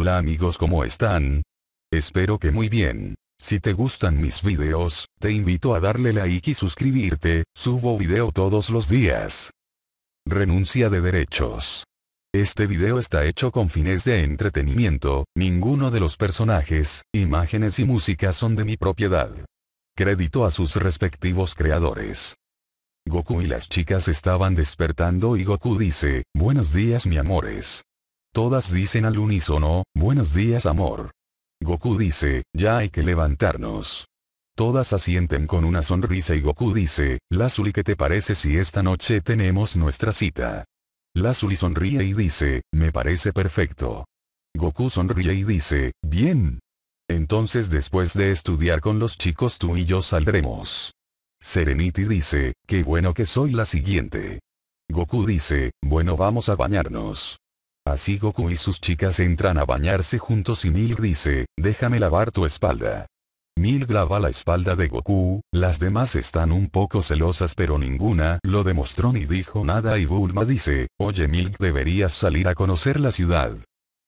Hola amigos ¿cómo están? Espero que muy bien. Si te gustan mis videos, te invito a darle like y suscribirte, subo video todos los días. Renuncia de derechos. Este video está hecho con fines de entretenimiento, ninguno de los personajes, imágenes y música son de mi propiedad. Crédito a sus respectivos creadores. Goku y las chicas estaban despertando y Goku dice, buenos días mi amores. Todas dicen al unísono, buenos días amor. Goku dice, ya hay que levantarnos. Todas asienten con una sonrisa y Goku dice, Lazuli ¿qué te parece si esta noche tenemos nuestra cita? Lazuli sonríe y dice, me parece perfecto. Goku sonríe y dice, bien. Entonces después de estudiar con los chicos tú y yo saldremos. Serenity dice, qué bueno que soy la siguiente. Goku dice, bueno vamos a bañarnos. Así Goku y sus chicas entran a bañarse juntos y Milk dice, déjame lavar tu espalda. Milk lava la espalda de Goku, las demás están un poco celosas pero ninguna lo demostró ni dijo nada y Bulma dice, oye Milk deberías salir a conocer la ciudad.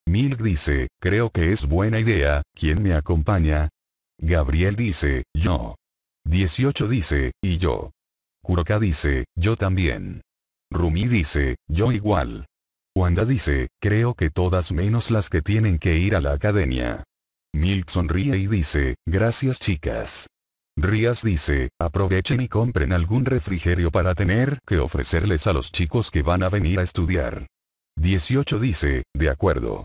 Milk dice, creo que es buena idea, ¿quién me acompaña? Gabriel dice, yo. 18 dice, y yo. Kuroka dice, yo también. Rumi dice, yo igual. Wanda dice, creo que todas menos las que tienen que ir a la academia. Milk sonríe y dice, gracias chicas. Rías dice, aprovechen y compren algún refrigerio para tener que ofrecerles a los chicos que van a venir a estudiar. 18 dice, de acuerdo.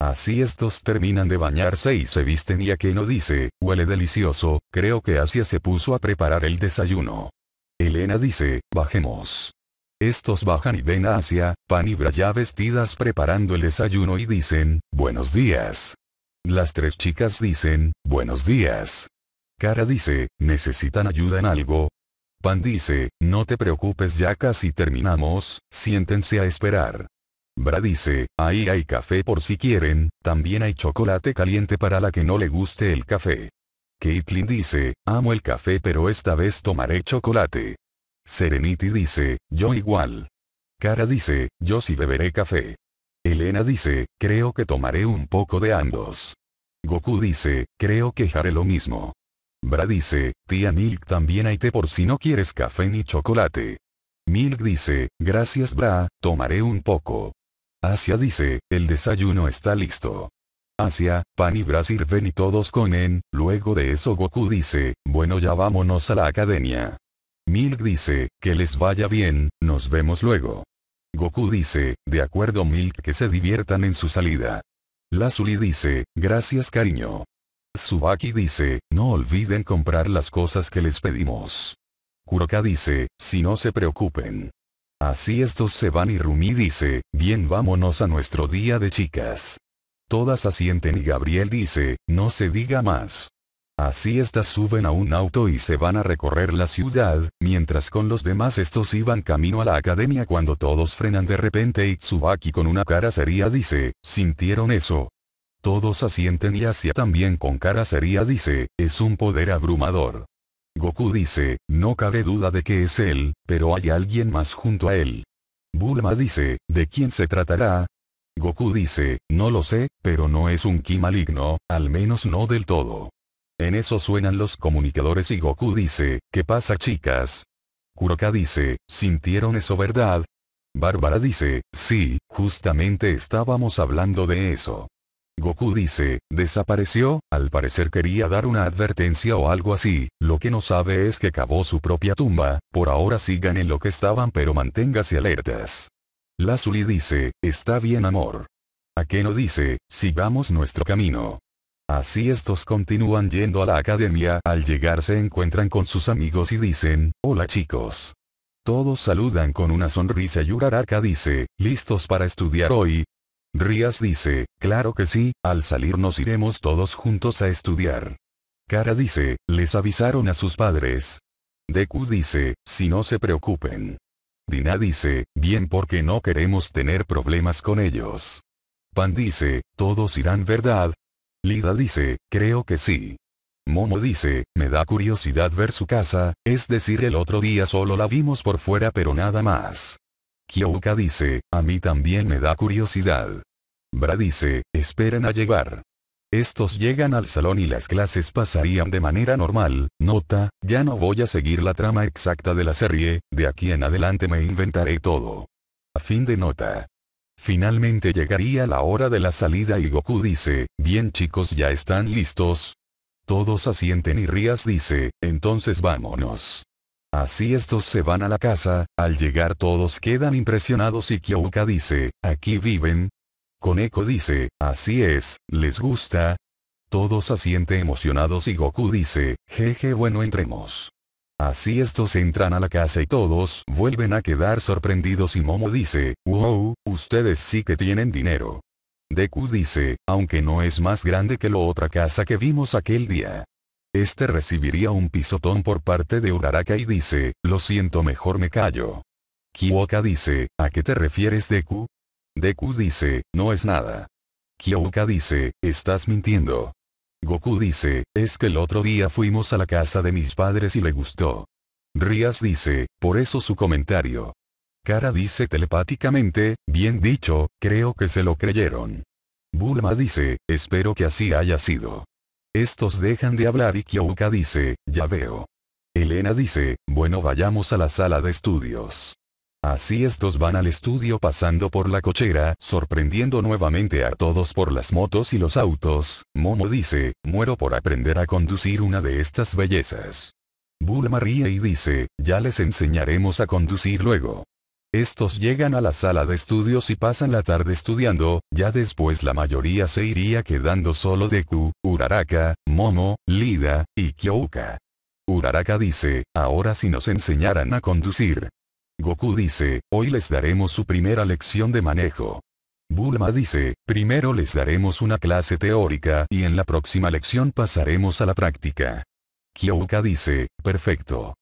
Así estos terminan de bañarse y se visten y Akeno dice, huele delicioso, creo que Asia se puso a preparar el desayuno. Elena dice, bajemos. Estos bajan y ven a Asia, Bra ya vestidas preparando el desayuno y dicen, buenos días. Las tres chicas dicen, buenos días. Cara dice, ¿necesitan ayuda en algo? Pan dice, no te preocupes ya casi terminamos, siéntense a esperar. Bra dice, ahí hay café por si quieren, también hay chocolate caliente para la que no le guste el café. Caitlin dice, amo el café pero esta vez tomaré chocolate. Serenity dice, yo igual. Cara dice, yo sí beberé café. Elena dice, creo que tomaré un poco de ambos. Goku dice, creo que haré lo mismo. Bra dice, tía Milk también hay té por si no quieres café ni chocolate. Milk dice, gracias Bra, tomaré un poco. Asia dice, el desayuno está listo. Asia, Pan y Bra sirven y todos comen, luego de eso Goku dice, bueno ya vámonos a la academia. Milk dice, que les vaya bien, nos vemos luego. Goku dice, de acuerdo Milk que se diviertan en su salida. Lazuli dice, gracias cariño. Tsubaki dice, no olviden comprar las cosas que les pedimos. Kuroka dice, si no se preocupen. Así estos se van y Rumi dice, bien vámonos a nuestro día de chicas. Todas asienten y Gabriel dice, no se diga más. Así estas suben a un auto y se van a recorrer la ciudad, mientras con los demás estos iban camino a la academia cuando todos frenan de repente y Tsubaki con una cara seria dice, ¿sintieron eso? Todos asienten y Asia también con cara seria dice, es un poder abrumador. Goku dice, no cabe duda de que es él, pero hay alguien más junto a él. Bulma dice, ¿de quién se tratará? Goku dice, no lo sé, pero no es un ki maligno, al menos no del todo. En eso suenan los comunicadores y Goku dice, ¿qué pasa chicas? Kuroka dice, ¿sintieron eso verdad? Bárbara dice, sí, justamente estábamos hablando de eso. Goku dice, desapareció, al parecer quería dar una advertencia o algo así, lo que no sabe es que cavó su propia tumba, por ahora sigan en lo que estaban pero manténgase alertas. Lazuli dice, está bien amor. Akeno dice, sigamos nuestro camino. Así estos continúan yendo a la academia, al llegar se encuentran con sus amigos y dicen, hola chicos. Todos saludan con una sonrisa y Uraraka dice, ¿listos para estudiar hoy? Rías dice, claro que sí, al salir nos iremos todos juntos a estudiar. Kara dice, les avisaron a sus padres. Deku dice, si no se preocupen. Dina dice, bien porque no queremos tener problemas con ellos. Pan dice, todos irán verdad, Lida dice, creo que sí. Momo dice, me da curiosidad ver su casa, es decir el otro día solo la vimos por fuera pero nada más. Kyouka dice, a mí también me da curiosidad. Bra dice, esperan a llegar. Estos llegan al salón y las clases pasarían de manera normal, nota, ya no voy a seguir la trama exacta de la serie, de aquí en adelante me inventaré todo. A fin de nota. Finalmente llegaría la hora de la salida y Goku dice, bien chicos ya están listos. Todos asienten y Rías dice, entonces vámonos. Así estos se van a la casa, al llegar todos quedan impresionados y Kyouka dice, aquí viven. Koneko dice, así es, les gusta. Todos asienten emocionados y Goku dice, jeje bueno entremos. Así estos entran a la casa y todos vuelven a quedar sorprendidos y Momo dice, wow, ustedes sí que tienen dinero. Deku dice, aunque no es más grande que la otra casa que vimos aquel día. Este recibiría un pisotón por parte de Uraraka y dice, lo siento mejor me callo. Kiyoka dice, ¿a qué te refieres Deku? Deku dice, no es nada. Kiyoka dice, estás mintiendo. Goku dice, es que el otro día fuimos a la casa de mis padres y le gustó. Rías dice, por eso su comentario. Kara dice telepáticamente, bien dicho, creo que se lo creyeron. Bulma dice, espero que así haya sido. Estos dejan de hablar y Kyouka dice, ya veo. Elena dice, bueno vayamos a la sala de estudios. Así estos van al estudio pasando por la cochera, sorprendiendo nuevamente a todos por las motos y los autos, Momo dice, muero por aprender a conducir una de estas bellezas. Bulma ríe y dice, ya les enseñaremos a conducir luego. Estos llegan a la sala de estudios y pasan la tarde estudiando, ya después la mayoría se iría quedando solo Deku, Uraraka, Momo, Lida, y Kyouka. Uraraka dice, ahora si nos enseñaran a conducir, Goku dice, hoy les daremos su primera lección de manejo. Bulma dice, primero les daremos una clase teórica y en la próxima lección pasaremos a la práctica. Kyouka dice, perfecto.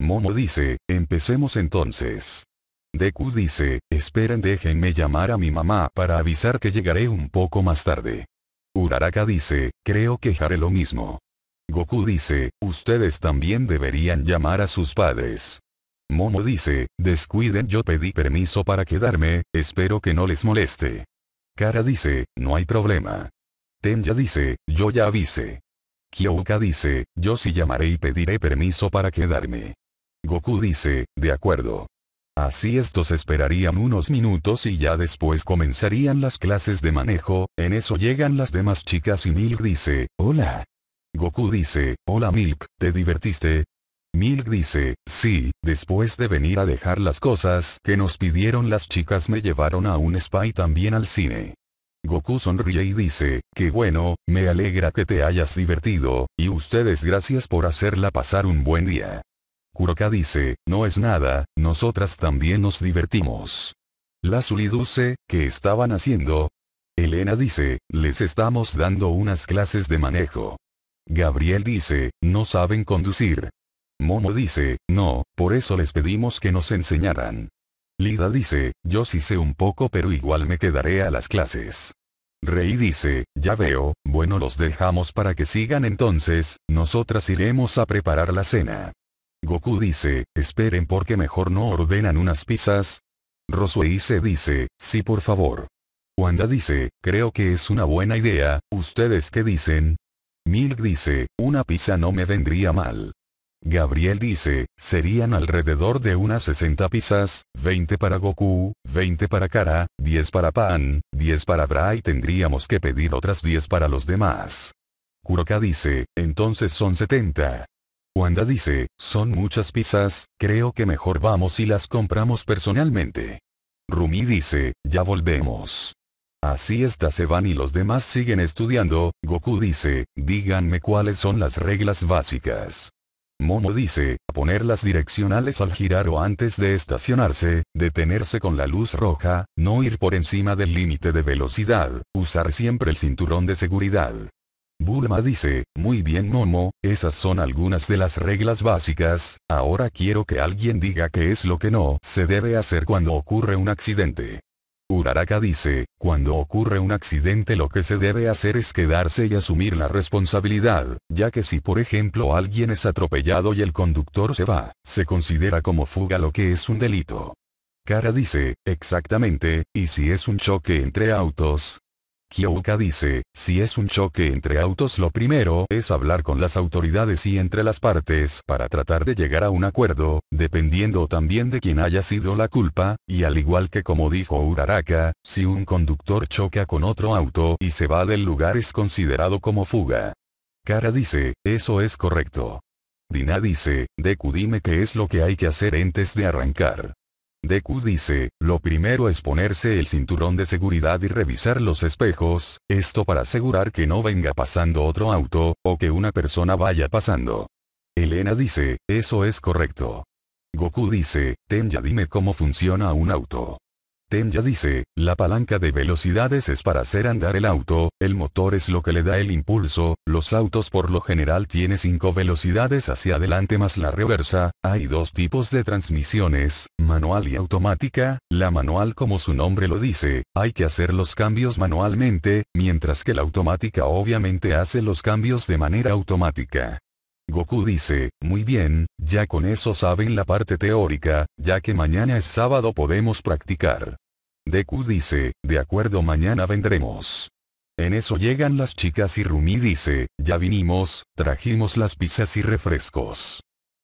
Momo dice, empecemos entonces. Deku dice, esperen déjenme llamar a mi mamá para avisar que llegaré un poco más tarde. Uraraka dice, creo que haré lo mismo. Goku dice, ustedes también deberían llamar a sus padres. Momo dice, descuiden yo pedí permiso para quedarme, espero que no les moleste. Kara dice, no hay problema. Tenya dice, yo ya avise. Kyouka dice, yo sí llamaré y pediré permiso para quedarme. Goku dice, de acuerdo. Así estos esperarían unos minutos y ya después comenzarían las clases de manejo, en eso llegan las demás chicas y Milk dice, hola. Goku dice, hola Milk, ¿te divertiste? Milk dice, sí, después de venir a dejar las cosas que nos pidieron las chicas me llevaron a un spa y también al cine. Goku sonríe y dice, que bueno, me alegra que te hayas divertido, y ustedes gracias por hacerla pasar un buen día. Kuroka dice, no es nada, nosotras también nos divertimos. La dice, ¿qué estaban haciendo? Elena dice, les estamos dando unas clases de manejo. Gabriel dice, no saben conducir, Momo dice, no, por eso les pedimos que nos enseñaran. Lida dice, yo sí sé un poco pero igual me quedaré a las clases. Rey dice, ya veo, bueno los dejamos para que sigan entonces, nosotras iremos a preparar la cena. Goku dice, esperen porque mejor no ordenan unas pizzas. Roswei se dice, sí por favor. Wanda dice, creo que es una buena idea, ¿ustedes qué dicen? Milk dice, una pizza no me vendría mal. Gabriel dice, serían alrededor de unas 60 pizzas, 20 para Goku, 20 para Kara, 10 para Pan, 10 para Bra y tendríamos que pedir otras 10 para los demás. Kuroka dice, entonces son 70. Wanda dice, son muchas pizzas, creo que mejor vamos y las compramos personalmente. Rumi dice, ya volvemos. Así está se van y los demás siguen estudiando, Goku dice, díganme cuáles son las reglas básicas. Momo dice, poner las direccionales al girar o antes de estacionarse, detenerse con la luz roja, no ir por encima del límite de velocidad, usar siempre el cinturón de seguridad. Bulma dice, muy bien Momo, esas son algunas de las reglas básicas, ahora quiero que alguien diga qué es lo que no se debe hacer cuando ocurre un accidente. Uraraka dice, cuando ocurre un accidente lo que se debe hacer es quedarse y asumir la responsabilidad, ya que si por ejemplo alguien es atropellado y el conductor se va, se considera como fuga lo que es un delito. Kara dice, exactamente, y si es un choque entre autos, Kyouka dice, si es un choque entre autos lo primero es hablar con las autoridades y entre las partes para tratar de llegar a un acuerdo, dependiendo también de quién haya sido la culpa, y al igual que como dijo Uraraka, si un conductor choca con otro auto y se va del lugar es considerado como fuga. Kara dice, eso es correcto. Dina dice, Deku dime qué es lo que hay que hacer antes de arrancar. Deku dice, lo primero es ponerse el cinturón de seguridad y revisar los espejos, esto para asegurar que no venga pasando otro auto, o que una persona vaya pasando. Elena dice, eso es correcto. Goku dice, ya dime cómo funciona un auto ya dice, la palanca de velocidades es para hacer andar el auto, el motor es lo que le da el impulso, los autos por lo general tiene 5 velocidades hacia adelante más la reversa, hay dos tipos de transmisiones, manual y automática, la manual como su nombre lo dice, hay que hacer los cambios manualmente, mientras que la automática obviamente hace los cambios de manera automática. Goku dice, muy bien, ya con eso saben la parte teórica, ya que mañana es sábado podemos practicar. Deku dice, de acuerdo mañana vendremos. En eso llegan las chicas y Rumi dice, ya vinimos, trajimos las pizzas y refrescos.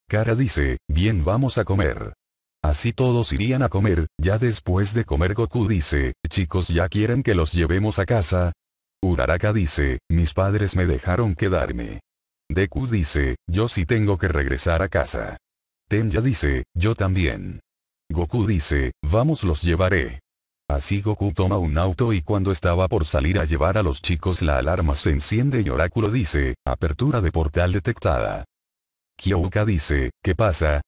Kara dice, bien vamos a comer. Así todos irían a comer, ya después de comer Goku dice, chicos ya quieren que los llevemos a casa. Uraraka dice, mis padres me dejaron quedarme. Deku dice, yo sí tengo que regresar a casa. Tenya dice, yo también. Goku dice, vamos los llevaré. Así Goku toma un auto y cuando estaba por salir a llevar a los chicos la alarma se enciende y Oráculo dice, apertura de portal detectada. Kyouka dice, ¿qué pasa?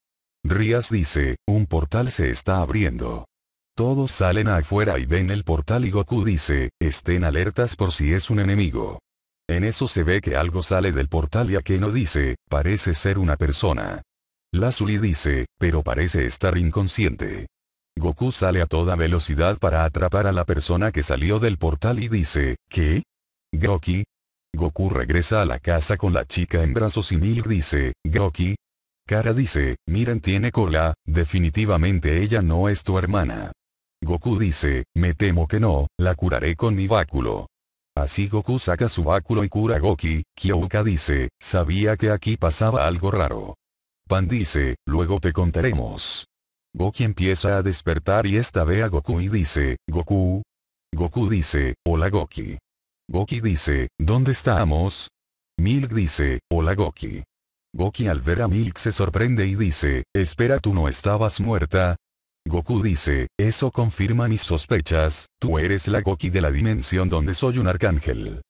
Rías dice, un portal se está abriendo. Todos salen afuera y ven el portal y Goku dice, estén alertas por si es un enemigo. En eso se ve que algo sale del portal y Akeno dice, parece ser una persona. Lazuli dice, pero parece estar inconsciente. Goku sale a toda velocidad para atrapar a la persona que salió del portal y dice, ¿qué? Groki. Goku regresa a la casa con la chica en brazos y Milk dice, Groki. Kara dice, miren tiene cola, definitivamente ella no es tu hermana. Goku dice, me temo que no, la curaré con mi báculo. Así Goku saca su báculo y cura a Goki, Kyouka dice, sabía que aquí pasaba algo raro. Pan dice, luego te contaremos. Goki empieza a despertar y esta ve a Goku y dice, Goku. Goku dice, hola Goki. Goki dice, ¿dónde estamos? Milk dice, hola Goki. Goki al ver a Milk se sorprende y dice, espera tú no estabas muerta, Goku dice, eso confirma mis sospechas, tú eres la Goki de la dimensión donde soy un arcángel.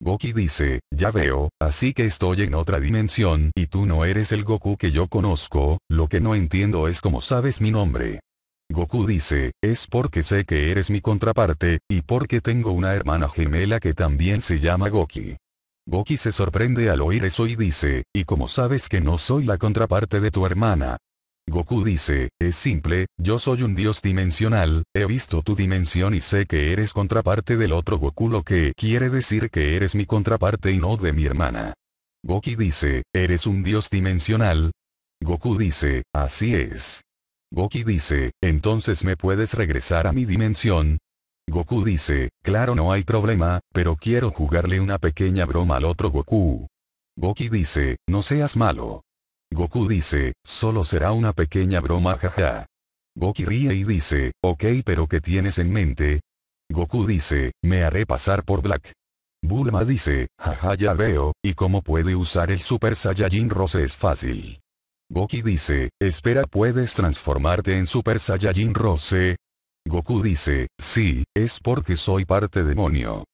Goki dice, ya veo, así que estoy en otra dimensión y tú no eres el Goku que yo conozco, lo que no entiendo es cómo sabes mi nombre. Goku dice, es porque sé que eres mi contraparte, y porque tengo una hermana gemela que también se llama Goki. Goki se sorprende al oír eso y dice, ¿y cómo sabes que no soy la contraparte de tu hermana? Goku dice, es simple, yo soy un dios dimensional, he visto tu dimensión y sé que eres contraparte del otro Goku lo que quiere decir que eres mi contraparte y no de mi hermana. Goki dice, eres un dios dimensional. Goku dice, así es. Goki dice, entonces me puedes regresar a mi dimensión. Goku dice, claro no hay problema, pero quiero jugarle una pequeña broma al otro Goku. Goki dice, no seas malo. Goku dice, solo será una pequeña broma jaja. Goki ríe y dice, ok pero ¿qué tienes en mente? Goku dice, me haré pasar por Black. Bulma dice, jaja ya veo, y cómo puede usar el Super Saiyajin Rose es fácil. Goki dice, espera puedes transformarte en Super Saiyajin Rose. Goku dice, sí, es porque soy parte demonio.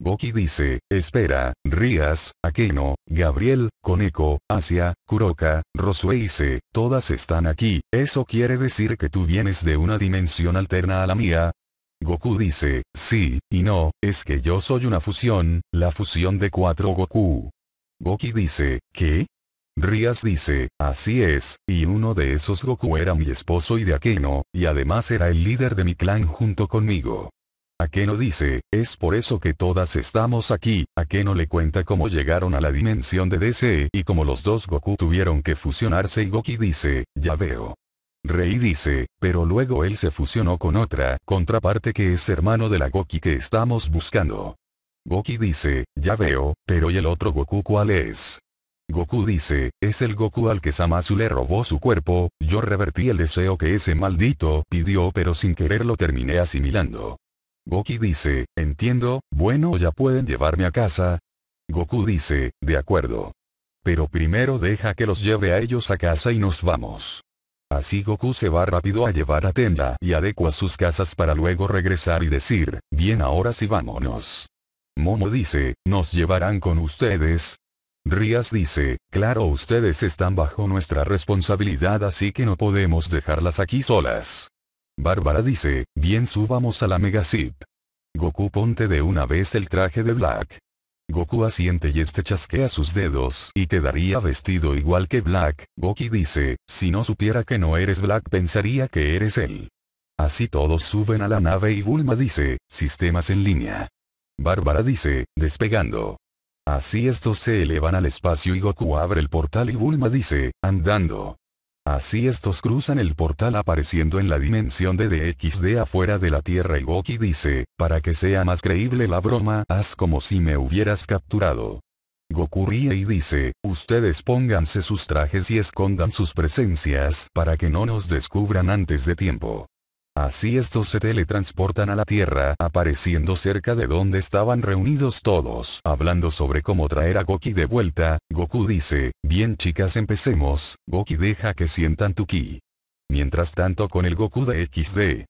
Goki dice, espera, Rías, Akeno, Gabriel, Koneko, Asia, Kuroka, Rosue dice, todas están aquí, ¿eso quiere decir que tú vienes de una dimensión alterna a la mía? Goku dice, sí, y no, es que yo soy una fusión, la fusión de cuatro Goku. Goki dice, ¿qué? Rías dice, así es, y uno de esos Goku era mi esposo y de Akeno, y además era el líder de mi clan junto conmigo. Akeno dice, es por eso que todas estamos aquí, Akeno le cuenta cómo llegaron a la dimensión de DC y cómo los dos Goku tuvieron que fusionarse y Goki dice, ya veo. Rei dice, pero luego él se fusionó con otra contraparte que es hermano de la Goki que estamos buscando. Goki dice, ya veo, pero ¿y el otro Goku cuál es? Goku dice, es el Goku al que Samasu le robó su cuerpo, yo revertí el deseo que ese maldito pidió pero sin querer lo terminé asimilando. Goki dice, entiendo, bueno ya pueden llevarme a casa. Goku dice, de acuerdo. Pero primero deja que los lleve a ellos a casa y nos vamos. Así Goku se va rápido a llevar a Tenda y adecua sus casas para luego regresar y decir, bien ahora sí vámonos. Momo dice, nos llevarán con ustedes. Rías dice, claro ustedes están bajo nuestra responsabilidad así que no podemos dejarlas aquí solas. Bárbara dice, bien subamos a la Mega Goku ponte de una vez el traje de Black. Goku asiente y este chasquea sus dedos y quedaría vestido igual que Black, Goki dice, si no supiera que no eres Black pensaría que eres él. Así todos suben a la nave y Bulma dice, sistemas en línea. Bárbara dice, despegando. Así estos se elevan al espacio y Goku abre el portal y Bulma dice, andando. Así estos cruzan el portal apareciendo en la dimensión de DXD afuera de la Tierra y Goki dice, para que sea más creíble la broma, haz como si me hubieras capturado. Goku ríe y dice, ustedes pónganse sus trajes y escondan sus presencias para que no nos descubran antes de tiempo. Así estos se teletransportan a la Tierra, apareciendo cerca de donde estaban reunidos todos. Hablando sobre cómo traer a Goki de vuelta, Goku dice, bien chicas empecemos, Goki deja que sientan tu ki. Mientras tanto con el Goku de XD.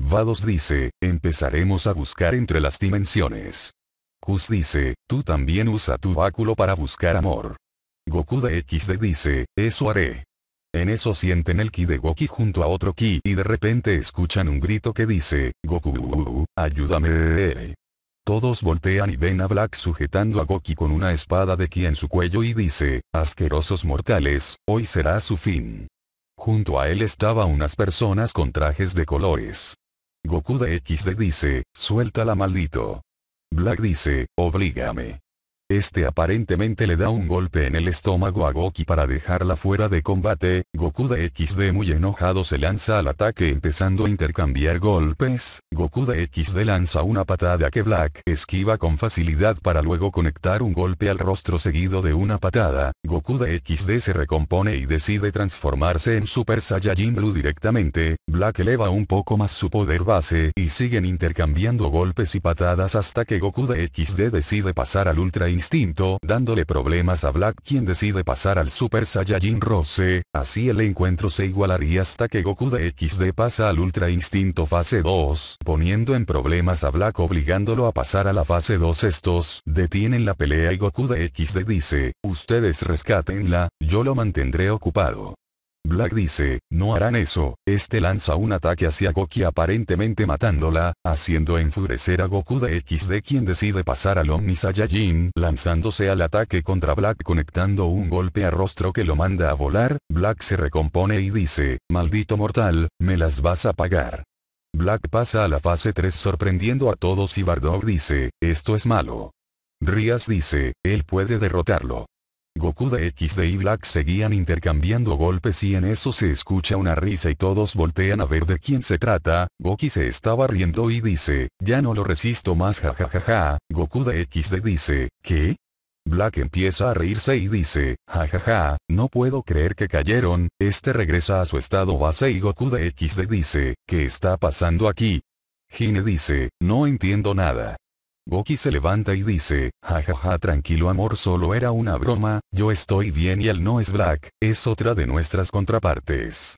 Vados dice, empezaremos a buscar entre las dimensiones. Kus dice, tú también usa tu báculo para buscar amor. Goku de XD dice, eso haré. En eso sienten el ki de Goki junto a otro ki y de repente escuchan un grito que dice, Goku, ayúdame. Todos voltean y ven a Black sujetando a Goki con una espada de ki en su cuello y dice, asquerosos mortales, hoy será su fin. Junto a él estaba unas personas con trajes de colores. Goku de XD dice, suéltala maldito. Black dice, oblígame. Este aparentemente le da un golpe en el estómago a Goki para dejarla fuera de combate, Goku de XD muy enojado se lanza al ataque empezando a intercambiar golpes, Goku de XD lanza una patada que Black esquiva con facilidad para luego conectar un golpe al rostro seguido de una patada, Goku de XD se recompone y decide transformarse en Super Saiyajin Blue directamente, Black eleva un poco más su poder base y siguen intercambiando golpes y patadas hasta que Goku de XD decide pasar al Ultra instinto dándole problemas a Black quien decide pasar al Super Saiyajin Rose, así el encuentro se igualaría hasta que Goku de XD pasa al Ultra Instinto fase 2, poniendo en problemas a Black obligándolo a pasar a la fase 2 estos, detienen la pelea y Goku de XD dice, ustedes rescatenla, yo lo mantendré ocupado. Black dice, no harán eso, este lanza un ataque hacia Goki aparentemente matándola, haciendo enfurecer a Goku de XD quien decide pasar al Omni Saiyajin lanzándose al ataque contra Black conectando un golpe a rostro que lo manda a volar, Black se recompone y dice, maldito mortal, me las vas a pagar. Black pasa a la fase 3 sorprendiendo a todos y Bardock dice, esto es malo. Rias dice, él puede derrotarlo. Goku de XD y Black seguían intercambiando golpes y en eso se escucha una risa y todos voltean a ver de quién se trata, Goki se estaba riendo y dice, ya no lo resisto más jajajaja, Goku de XD dice, ¿qué? Black empieza a reírse y dice, jajaja, no puedo creer que cayeron, este regresa a su estado base y Goku de XD dice, ¿qué está pasando aquí? Hine dice, no entiendo nada. Goki se levanta y dice, jajaja tranquilo amor solo era una broma, yo estoy bien y él no es Black, es otra de nuestras contrapartes.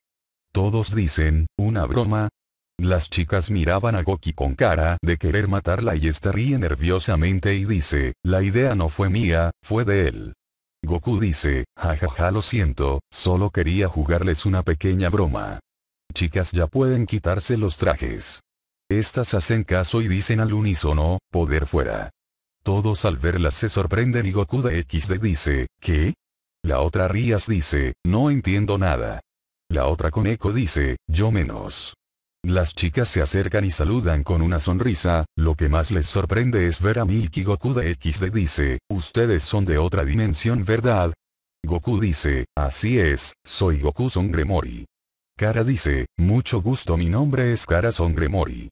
Todos dicen, una broma. Las chicas miraban a Goki con cara de querer matarla y esta ríe nerviosamente y dice, la idea no fue mía, fue de él. Goku dice, jajaja lo siento, solo quería jugarles una pequeña broma. Chicas ya pueden quitarse los trajes. Estas hacen caso y dicen al unísono, poder fuera. Todos al verlas se sorprenden y Goku de XD dice, ¿qué? La otra Rías dice, no entiendo nada. La otra con eco dice, yo menos. Las chicas se acercan y saludan con una sonrisa, lo que más les sorprende es ver a Milky Goku de XD dice, ustedes son de otra dimensión ¿verdad? Goku dice, así es, soy Goku Son Gremori. Kara dice, mucho gusto mi nombre es Kara Songremori.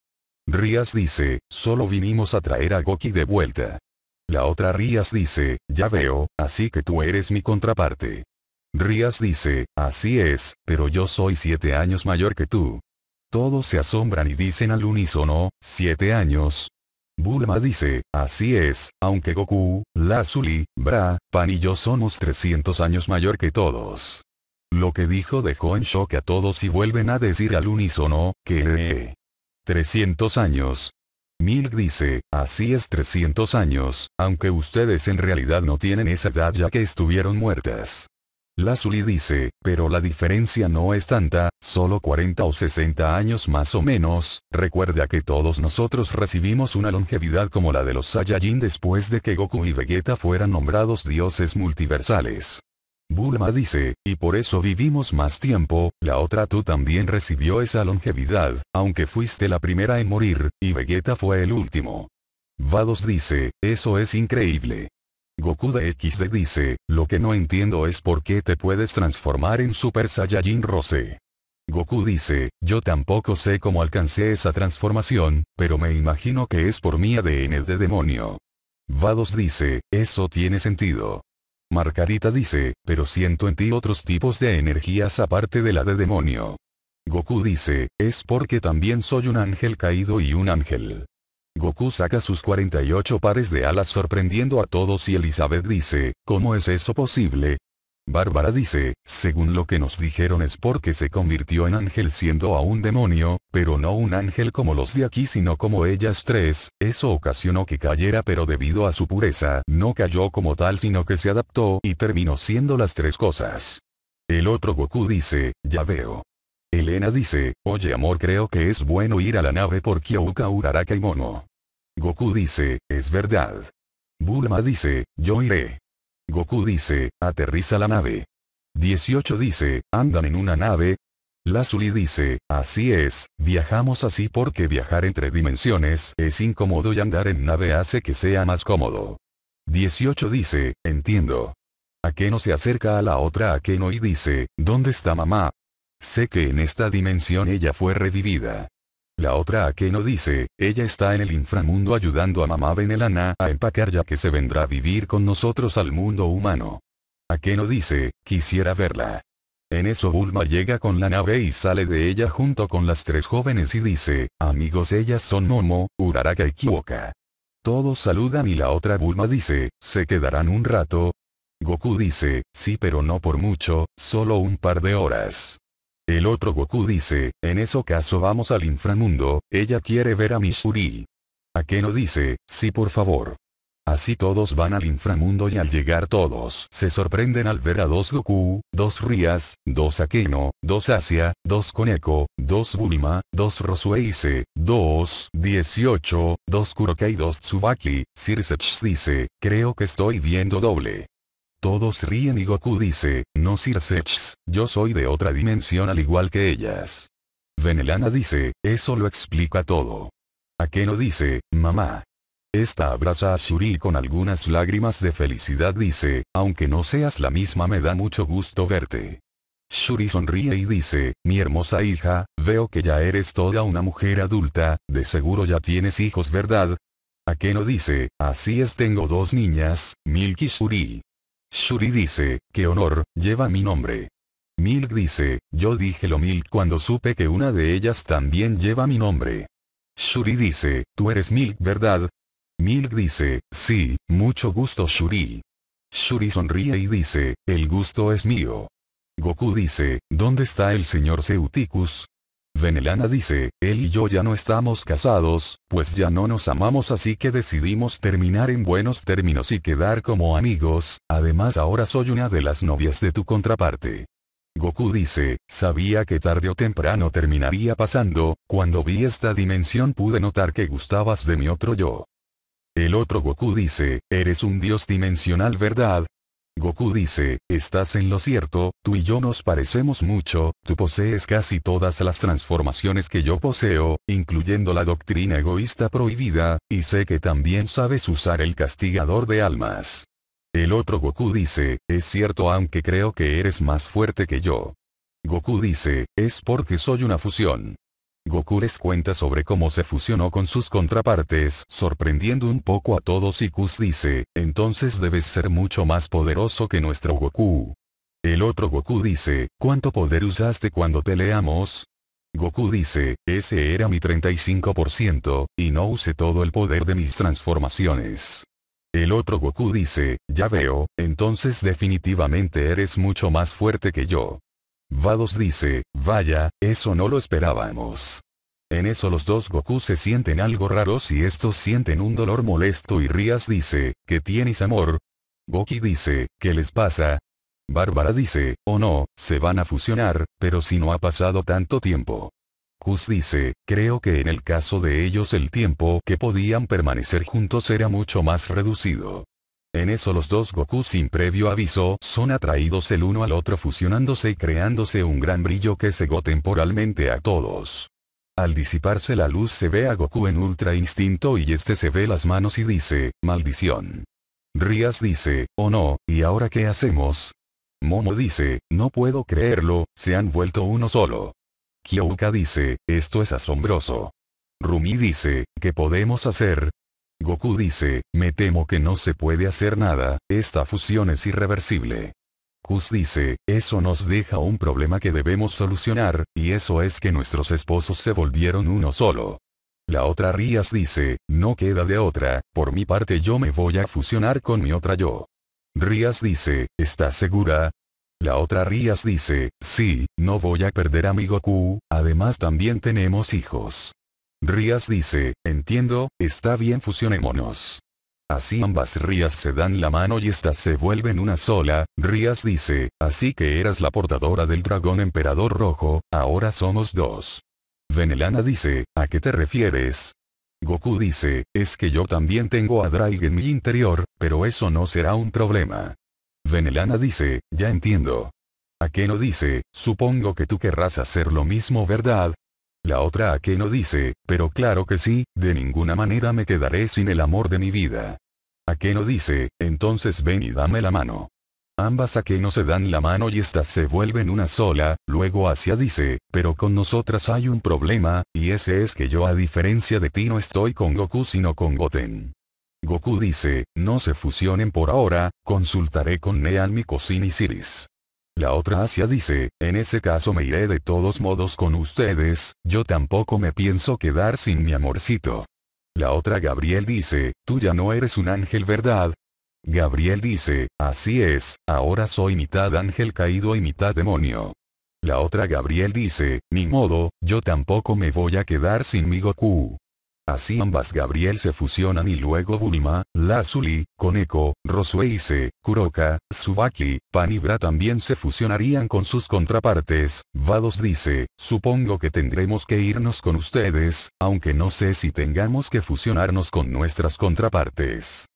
Rías dice, solo vinimos a traer a Goki de vuelta. La otra Rías dice, ya veo, así que tú eres mi contraparte. Rías dice, así es, pero yo soy siete años mayor que tú. Todos se asombran y dicen al unísono, siete años. Bulma dice, así es, aunque Goku, Lazuli, Bra, Pan y yo somos 300 años mayor que todos. Lo que dijo dejó en shock a todos y vuelven a decir al unísono, que... 300 años. Milk dice, así es 300 años, aunque ustedes en realidad no tienen esa edad ya que estuvieron muertas. Lazuli dice, pero la diferencia no es tanta, solo 40 o 60 años más o menos, recuerda que todos nosotros recibimos una longevidad como la de los Saiyajin después de que Goku y Vegeta fueran nombrados dioses multiversales. Bulma dice, y por eso vivimos más tiempo, la otra tú también recibió esa longevidad, aunque fuiste la primera en morir, y Vegeta fue el último. Vados dice, eso es increíble. Goku de XD dice, lo que no entiendo es por qué te puedes transformar en Super Saiyajin Rose. Goku dice, yo tampoco sé cómo alcancé esa transformación, pero me imagino que es por mi ADN de demonio. Vados dice, eso tiene sentido. Margarita dice, pero siento en ti otros tipos de energías aparte de la de demonio. Goku dice, es porque también soy un ángel caído y un ángel. Goku saca sus 48 pares de alas sorprendiendo a todos y Elizabeth dice, ¿cómo es eso posible? Bárbara dice, según lo que nos dijeron es porque se convirtió en ángel siendo un demonio, pero no un ángel como los de aquí sino como ellas tres, eso ocasionó que cayera pero debido a su pureza no cayó como tal sino que se adaptó y terminó siendo las tres cosas. El otro Goku dice, ya veo. Elena dice, oye amor creo que es bueno ir a la nave por Kyouka Uraraka Goku dice, es verdad. Bulma dice, yo iré. Goku dice, aterriza la nave. 18 dice, andan en una nave. Lazuli dice, así es, viajamos así porque viajar entre dimensiones es incómodo y andar en nave hace que sea más cómodo. 18 dice, entiendo. Akeno se acerca a la otra Akeno y dice, ¿dónde está mamá? Sé que en esta dimensión ella fue revivida. La otra Akeno dice, ella está en el inframundo ayudando a mamá Benelana a empacar ya que se vendrá a vivir con nosotros al mundo humano. Akeno dice, quisiera verla. En eso Bulma llega con la nave y sale de ella junto con las tres jóvenes y dice, amigos ellas son Momo, Uraraka y Kiwoka. Todos saludan y la otra Bulma dice, ¿se quedarán un rato? Goku dice, sí pero no por mucho, solo un par de horas. El otro Goku dice, en eso caso vamos al inframundo, ella quiere ver a Mishuri. Akeno dice, sí por favor. Así todos van al inframundo y al llegar todos se sorprenden al ver a dos Goku, dos Rías, dos Akeno, dos Asia, dos Koneko, dos Bulma, dos Rosueise, dos 18, dos Kuroka y dos Tsubaki. Sirsech dice, creo que estoy viendo doble. Todos ríen y Goku dice, no Sirsechs, yo soy de otra dimensión al igual que ellas. Venelana dice, eso lo explica todo. Akeno dice, mamá. Esta abraza a Shuri con algunas lágrimas de felicidad dice, aunque no seas la misma me da mucho gusto verte. Shuri sonríe y dice, mi hermosa hija, veo que ya eres toda una mujer adulta, de seguro ya tienes hijos ¿verdad? Akeno dice, así es tengo dos niñas, Milky Shuri. Shuri dice, qué honor, lleva mi nombre. Milk dice, yo dije lo Milk cuando supe que una de ellas también lleva mi nombre. Shuri dice, tú eres Milk, ¿verdad? Milk dice, sí, mucho gusto Shuri. Shuri sonríe y dice, el gusto es mío. Goku dice, ¿dónde está el señor Zeuticus? Venelana dice, él y yo ya no estamos casados, pues ya no nos amamos así que decidimos terminar en buenos términos y quedar como amigos, además ahora soy una de las novias de tu contraparte. Goku dice, sabía que tarde o temprano terminaría pasando, cuando vi esta dimensión pude notar que gustabas de mi otro yo. El otro Goku dice, eres un dios dimensional verdad, Goku dice, estás en lo cierto, tú y yo nos parecemos mucho, tú posees casi todas las transformaciones que yo poseo, incluyendo la doctrina egoísta prohibida, y sé que también sabes usar el castigador de almas. El otro Goku dice, es cierto aunque creo que eres más fuerte que yo. Goku dice, es porque soy una fusión. Goku les cuenta sobre cómo se fusionó con sus contrapartes, sorprendiendo un poco a todos y Kus dice, entonces debes ser mucho más poderoso que nuestro Goku. El otro Goku dice, ¿cuánto poder usaste cuando peleamos? Goku dice, ese era mi 35%, y no usé todo el poder de mis transformaciones. El otro Goku dice, ya veo, entonces definitivamente eres mucho más fuerte que yo. Vados dice, vaya, eso no lo esperábamos. En eso los dos Goku se sienten algo raros y estos sienten un dolor molesto y Rías dice, ¿qué tienes amor? Goki dice, ¿qué les pasa? Bárbara dice, o oh, no, se van a fusionar, pero si no ha pasado tanto tiempo. Kus dice, creo que en el caso de ellos el tiempo que podían permanecer juntos era mucho más reducido. En eso los dos Goku sin previo aviso son atraídos el uno al otro fusionándose y creándose un gran brillo que cegó temporalmente a todos. Al disiparse la luz se ve a Goku en ultra instinto y este se ve las manos y dice, maldición. Rías dice, oh no, ¿y ahora qué hacemos? Momo dice, no puedo creerlo, se han vuelto uno solo. Kyouka dice, esto es asombroso. Rumi dice, ¿qué podemos hacer? Goku dice, me temo que no se puede hacer nada, esta fusión es irreversible. Kus dice, eso nos deja un problema que debemos solucionar, y eso es que nuestros esposos se volvieron uno solo. La otra Rías dice, no queda de otra, por mi parte yo me voy a fusionar con mi otra yo. Rías dice, ¿estás segura? La otra Rías dice, sí, no voy a perder a mi Goku, además también tenemos hijos. Rías dice, entiendo, está bien fusionémonos. Así ambas Rías se dan la mano y éstas se vuelven una sola, Rías dice, así que eras la portadora del dragón emperador rojo, ahora somos dos. Venelana dice, ¿a qué te refieres? Goku dice, es que yo también tengo a Draig en mi interior, pero eso no será un problema. Venelana dice, ya entiendo. ¿A no dice, supongo que tú querrás hacer lo mismo ¿verdad? La otra a no dice, pero claro que sí, de ninguna manera me quedaré sin el amor de mi vida. no dice, entonces ven y dame la mano. Ambas a no se dan la mano y éstas se vuelven una sola, luego Asia dice, pero con nosotras hay un problema, y ese es que yo a diferencia de ti no estoy con Goku sino con Goten. Goku dice, no se fusionen por ahora, consultaré con Nean mi y Siris. La otra Asia dice, en ese caso me iré de todos modos con ustedes, yo tampoco me pienso quedar sin mi amorcito. La otra Gabriel dice, tú ya no eres un ángel, ¿verdad? Gabriel dice, así es, ahora soy mitad ángel caído y mitad demonio. La otra Gabriel dice, ni modo, yo tampoco me voy a quedar sin mi Goku. Así ambas Gabriel se fusionan y luego Bulma, Lazuli, Koneko, Rosueise, Kuroka, Tsubaki, Panibra también se fusionarían con sus contrapartes. Vados dice, supongo que tendremos que irnos con ustedes, aunque no sé si tengamos que fusionarnos con nuestras contrapartes.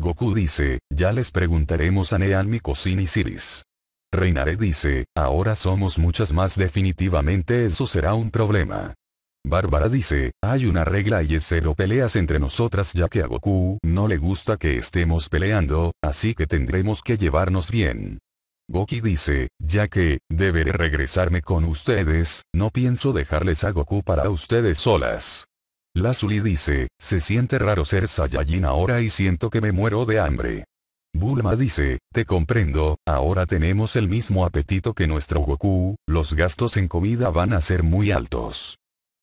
Goku dice, ya les preguntaremos a Nean Mikosin y Siris. Reinaré dice, ahora somos muchas más definitivamente eso será un problema. Bárbara dice, hay una regla y es cero peleas entre nosotras ya que a Goku no le gusta que estemos peleando, así que tendremos que llevarnos bien. Goki dice, ya que, deberé regresarme con ustedes, no pienso dejarles a Goku para ustedes solas. Lazuli dice, se siente raro ser Saiyajin ahora y siento que me muero de hambre. Bulma dice, te comprendo, ahora tenemos el mismo apetito que nuestro Goku, los gastos en comida van a ser muy altos.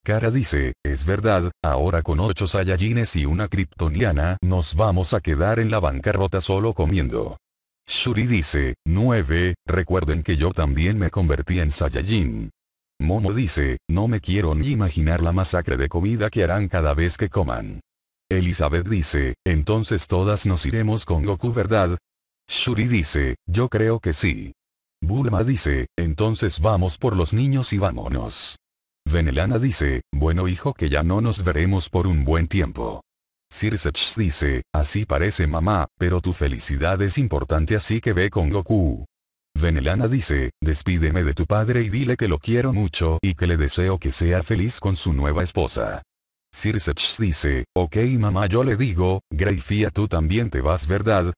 Kara dice, es verdad, ahora con ocho Saiyajines y una Kryptoniana nos vamos a quedar en la bancarrota solo comiendo. Shuri dice, 9, recuerden que yo también me convertí en Saiyajin. Momo dice, no me quiero ni imaginar la masacre de comida que harán cada vez que coman. Elizabeth dice, entonces todas nos iremos con Goku ¿verdad? Shuri dice, yo creo que sí. Bulma dice, entonces vamos por los niños y vámonos. Venelana dice, bueno hijo que ya no nos veremos por un buen tiempo. Sirsech dice, así parece mamá, pero tu felicidad es importante así que ve con Goku. Venelana dice, despídeme de tu padre y dile que lo quiero mucho y que le deseo que sea feliz con su nueva esposa. Sirsech dice, ok mamá yo le digo, Greyfia tú también te vas ¿verdad?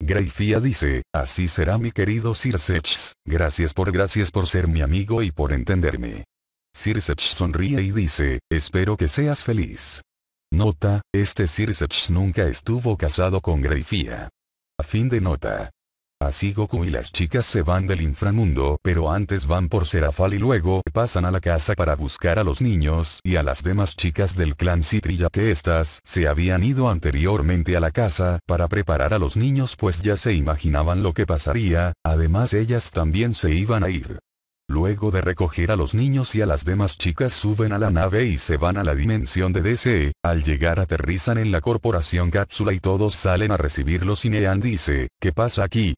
Greyfia dice, así será mi querido Sirsech, gracias por gracias por ser mi amigo y por entenderme. Sirsech sonríe y dice, espero que seas feliz. Nota, este Sirsech nunca estuvo casado con Greifia. A fin de nota. Así Goku y las chicas se van del inframundo, pero antes van por Serafal y luego pasan a la casa para buscar a los niños y a las demás chicas del clan Citri ya que estas se habían ido anteriormente a la casa para preparar a los niños pues ya se imaginaban lo que pasaría, además ellas también se iban a ir. Luego de recoger a los niños y a las demás chicas suben a la nave y se van a la dimensión de DC, e. al llegar aterrizan en la corporación cápsula y todos salen a recibirlos y Nean dice, ¿qué pasa aquí?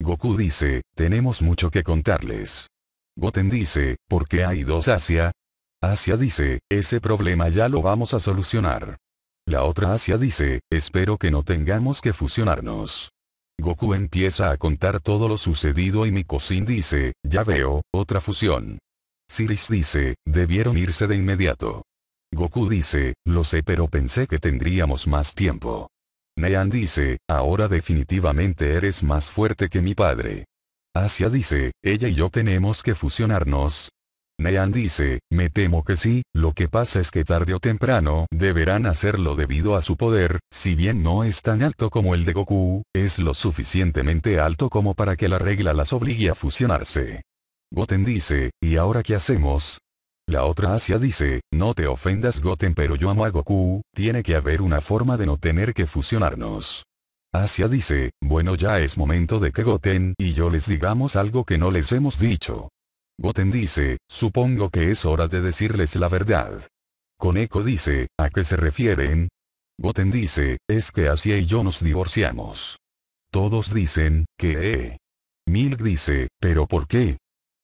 Goku dice, tenemos mucho que contarles. Goten dice, ¿por qué hay dos Asia? Asia dice, ese problema ya lo vamos a solucionar. La otra Asia dice, espero que no tengamos que fusionarnos. Goku empieza a contar todo lo sucedido y Mikosin dice, ya veo, otra fusión. Siris dice, debieron irse de inmediato. Goku dice, lo sé pero pensé que tendríamos más tiempo. Nean dice, ahora definitivamente eres más fuerte que mi padre. Asia dice, ella y yo tenemos que fusionarnos, Nean dice, me temo que sí, lo que pasa es que tarde o temprano deberán hacerlo debido a su poder, si bien no es tan alto como el de Goku, es lo suficientemente alto como para que la regla las obligue a fusionarse. Goten dice, ¿y ahora qué hacemos? La otra Asia dice, no te ofendas Goten pero yo amo a Goku, tiene que haber una forma de no tener que fusionarnos. Asia dice, bueno ya es momento de que Goten y yo les digamos algo que no les hemos dicho. Goten dice, supongo que es hora de decirles la verdad. Koneko dice, ¿a qué se refieren? Goten dice, es que Asia y yo nos divorciamos. Todos dicen, que eh. Milk dice, ¿pero por qué?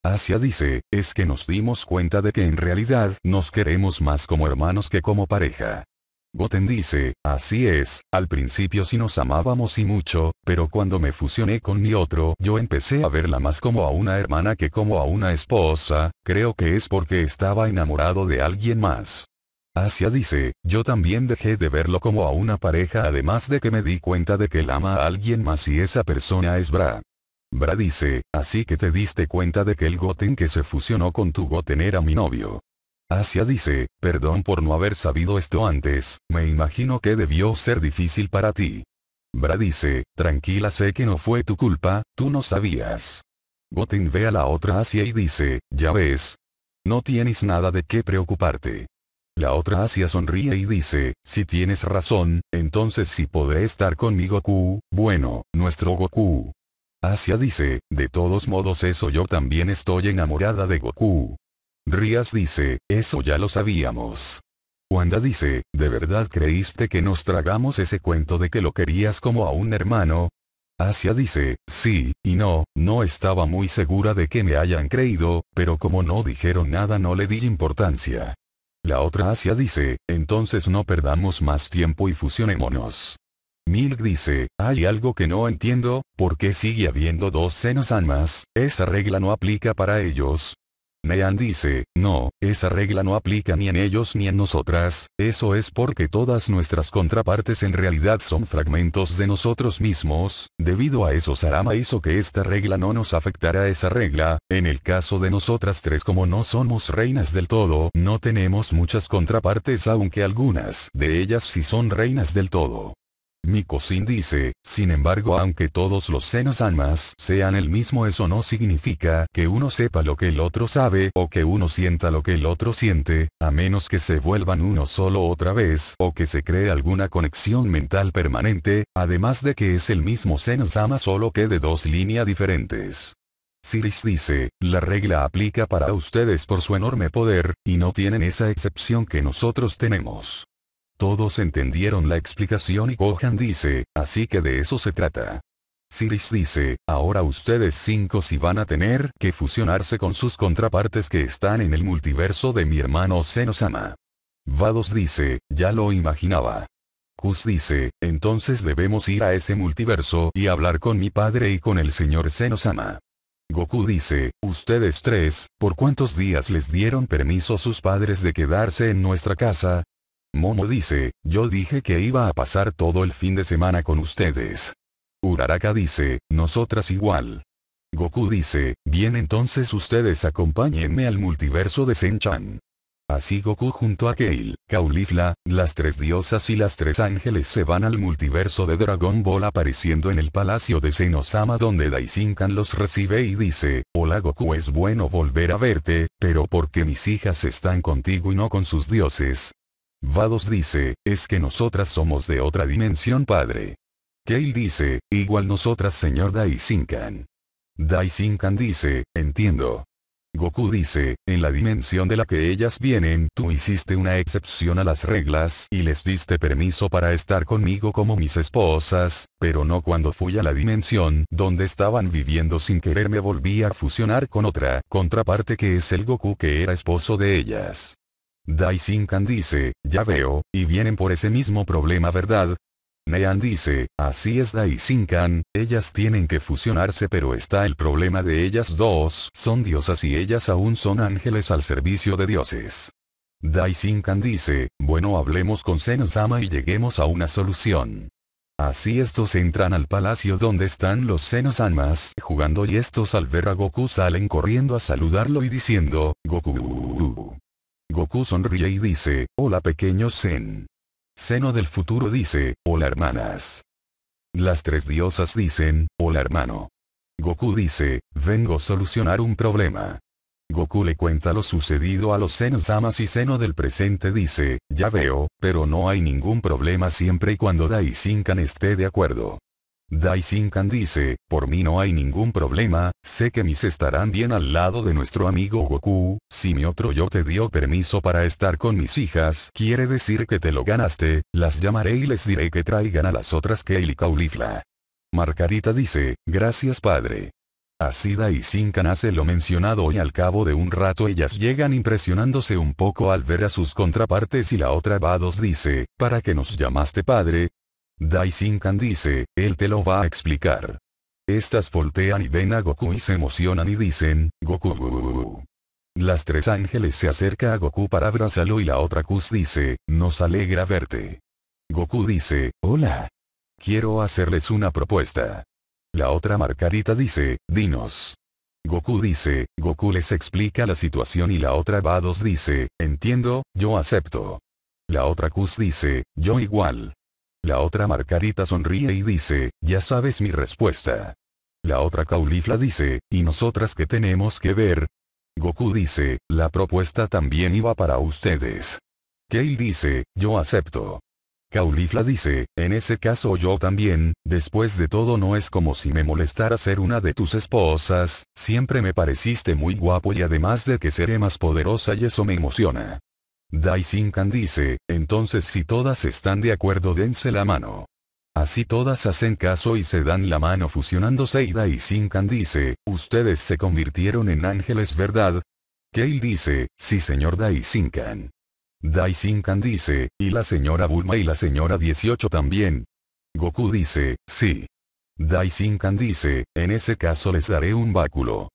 Asia dice, es que nos dimos cuenta de que en realidad nos queremos más como hermanos que como pareja. Goten dice, así es, al principio sí nos amábamos y mucho, pero cuando me fusioné con mi otro yo empecé a verla más como a una hermana que como a una esposa, creo que es porque estaba enamorado de alguien más. Asia dice, yo también dejé de verlo como a una pareja además de que me di cuenta de que él ama a alguien más y esa persona es Bra. Bra dice, así que te diste cuenta de que el Goten que se fusionó con tu Goten era mi novio. Asia dice, perdón por no haber sabido esto antes, me imagino que debió ser difícil para ti. Bra dice, tranquila sé que no fue tu culpa, tú no sabías. Goten ve a la otra Asia y dice, ya ves. No tienes nada de qué preocuparte. La otra Asia sonríe y dice, si tienes razón, entonces si podré estar con mi Goku, bueno, nuestro Goku. Asia dice, de todos modos eso yo también estoy enamorada de Goku. Rías dice, eso ya lo sabíamos. Wanda dice, ¿de verdad creíste que nos tragamos ese cuento de que lo querías como a un hermano? Asia dice, sí, y no, no estaba muy segura de que me hayan creído, pero como no dijeron nada no le di importancia. La otra Asia dice, entonces no perdamos más tiempo y fusionémonos. Milk dice, hay algo que no entiendo, ¿por qué sigue habiendo dos senos almas? Esa regla no aplica para ellos, Nean dice, no, esa regla no aplica ni en ellos ni en nosotras, eso es porque todas nuestras contrapartes en realidad son fragmentos de nosotros mismos, debido a eso Sarama hizo que esta regla no nos afectara a esa regla, en el caso de nosotras tres como no somos reinas del todo, no tenemos muchas contrapartes aunque algunas de ellas sí son reinas del todo. Mikosin dice, sin embargo aunque todos los senos almas sean el mismo eso no significa que uno sepa lo que el otro sabe o que uno sienta lo que el otro siente, a menos que se vuelvan uno solo otra vez o que se cree alguna conexión mental permanente, además de que es el mismo senos ama solo que de dos líneas diferentes. Siris dice, la regla aplica para ustedes por su enorme poder, y no tienen esa excepción que nosotros tenemos. Todos entendieron la explicación y Gohan dice, así que de eso se trata. Siris dice, ahora ustedes cinco si van a tener que fusionarse con sus contrapartes que están en el multiverso de mi hermano Senosama. Vados dice, ya lo imaginaba. Kus dice, entonces debemos ir a ese multiverso y hablar con mi padre y con el señor Senosama. Goku dice, ustedes tres, ¿por cuántos días les dieron permiso sus padres de quedarse en nuestra casa? Momo dice, yo dije que iba a pasar todo el fin de semana con ustedes. Uraraka dice, nosotras igual. Goku dice, bien entonces ustedes acompáñenme al multiverso de Senchan. Así Goku junto a Kale, Caulifla, las tres diosas y las tres ángeles se van al multiverso de Dragon Ball apareciendo en el palacio de Senosama donde Daisinkan los recibe y dice, hola Goku es bueno volver a verte, pero porque mis hijas están contigo y no con sus dioses, Vados dice, es que nosotras somos de otra dimensión padre. Kale dice, igual nosotras señor Daisinkan. Daisinkan dice, entiendo. Goku dice, en la dimensión de la que ellas vienen tú hiciste una excepción a las reglas y les diste permiso para estar conmigo como mis esposas, pero no cuando fui a la dimensión donde estaban viviendo sin querer me volví a fusionar con otra contraparte que es el Goku que era esposo de ellas. Daisinkan dice, ya veo, y vienen por ese mismo problema ¿verdad? Nean dice, así es Daisinkan, ellas tienen que fusionarse pero está el problema de ellas dos, son diosas y ellas aún son ángeles al servicio de dioses. Daisinkan dice, bueno hablemos con Senosama y lleguemos a una solución. Así estos entran al palacio donde están los Senosamas jugando y estos al ver a Goku salen corriendo a saludarlo y diciendo, Goku. Goku sonríe y dice, hola pequeño Zen. Seno del futuro dice, hola hermanas. Las tres diosas dicen, hola hermano. Goku dice, vengo a solucionar un problema. Goku le cuenta lo sucedido a los Senos Amas y Seno del presente dice, ya veo, pero no hay ningún problema siempre y cuando Dai esté de acuerdo. Daisinkan dice, por mí no hay ningún problema, sé que mis estarán bien al lado de nuestro amigo Goku, si mi otro yo te dio permiso para estar con mis hijas, quiere decir que te lo ganaste, las llamaré y les diré que traigan a las otras kei y Caulifla. Margarita dice, gracias padre. Así Dai Shinkan hace lo mencionado y al cabo de un rato ellas llegan impresionándose un poco al ver a sus contrapartes y la otra Vados dice, ¿para qué nos llamaste padre? Daisinkan dice, él te lo va a explicar. Estas voltean y ven a Goku y se emocionan y dicen, Goku. Las tres ángeles se acerca a Goku para abrazarlo y la otra Kus dice, nos alegra verte. Goku dice, hola. Quiero hacerles una propuesta. La otra Marcarita dice, dinos. Goku dice, Goku les explica la situación y la otra Vados dice, entiendo, yo acepto. La otra Kus dice, yo igual. La otra marcarita sonríe y dice, ya sabes mi respuesta. La otra Caulifla dice, ¿y nosotras qué tenemos que ver? Goku dice, la propuesta también iba para ustedes. Kale dice, yo acepto. Caulifla dice, en ese caso yo también, después de todo no es como si me molestara ser una de tus esposas, siempre me pareciste muy guapo y además de que seré más poderosa y eso me emociona. Daisinkan dice, entonces si todas están de acuerdo dense la mano. Así todas hacen caso y se dan la mano fusionándose y Daisinkan dice, ustedes se convirtieron en ángeles ¿verdad? Kale dice, sí señor Daisinkan. Daisinkan dice, y la señora Bulma y la señora 18 también. Goku dice, sí. Daisinkan dice, en ese caso les daré un báculo.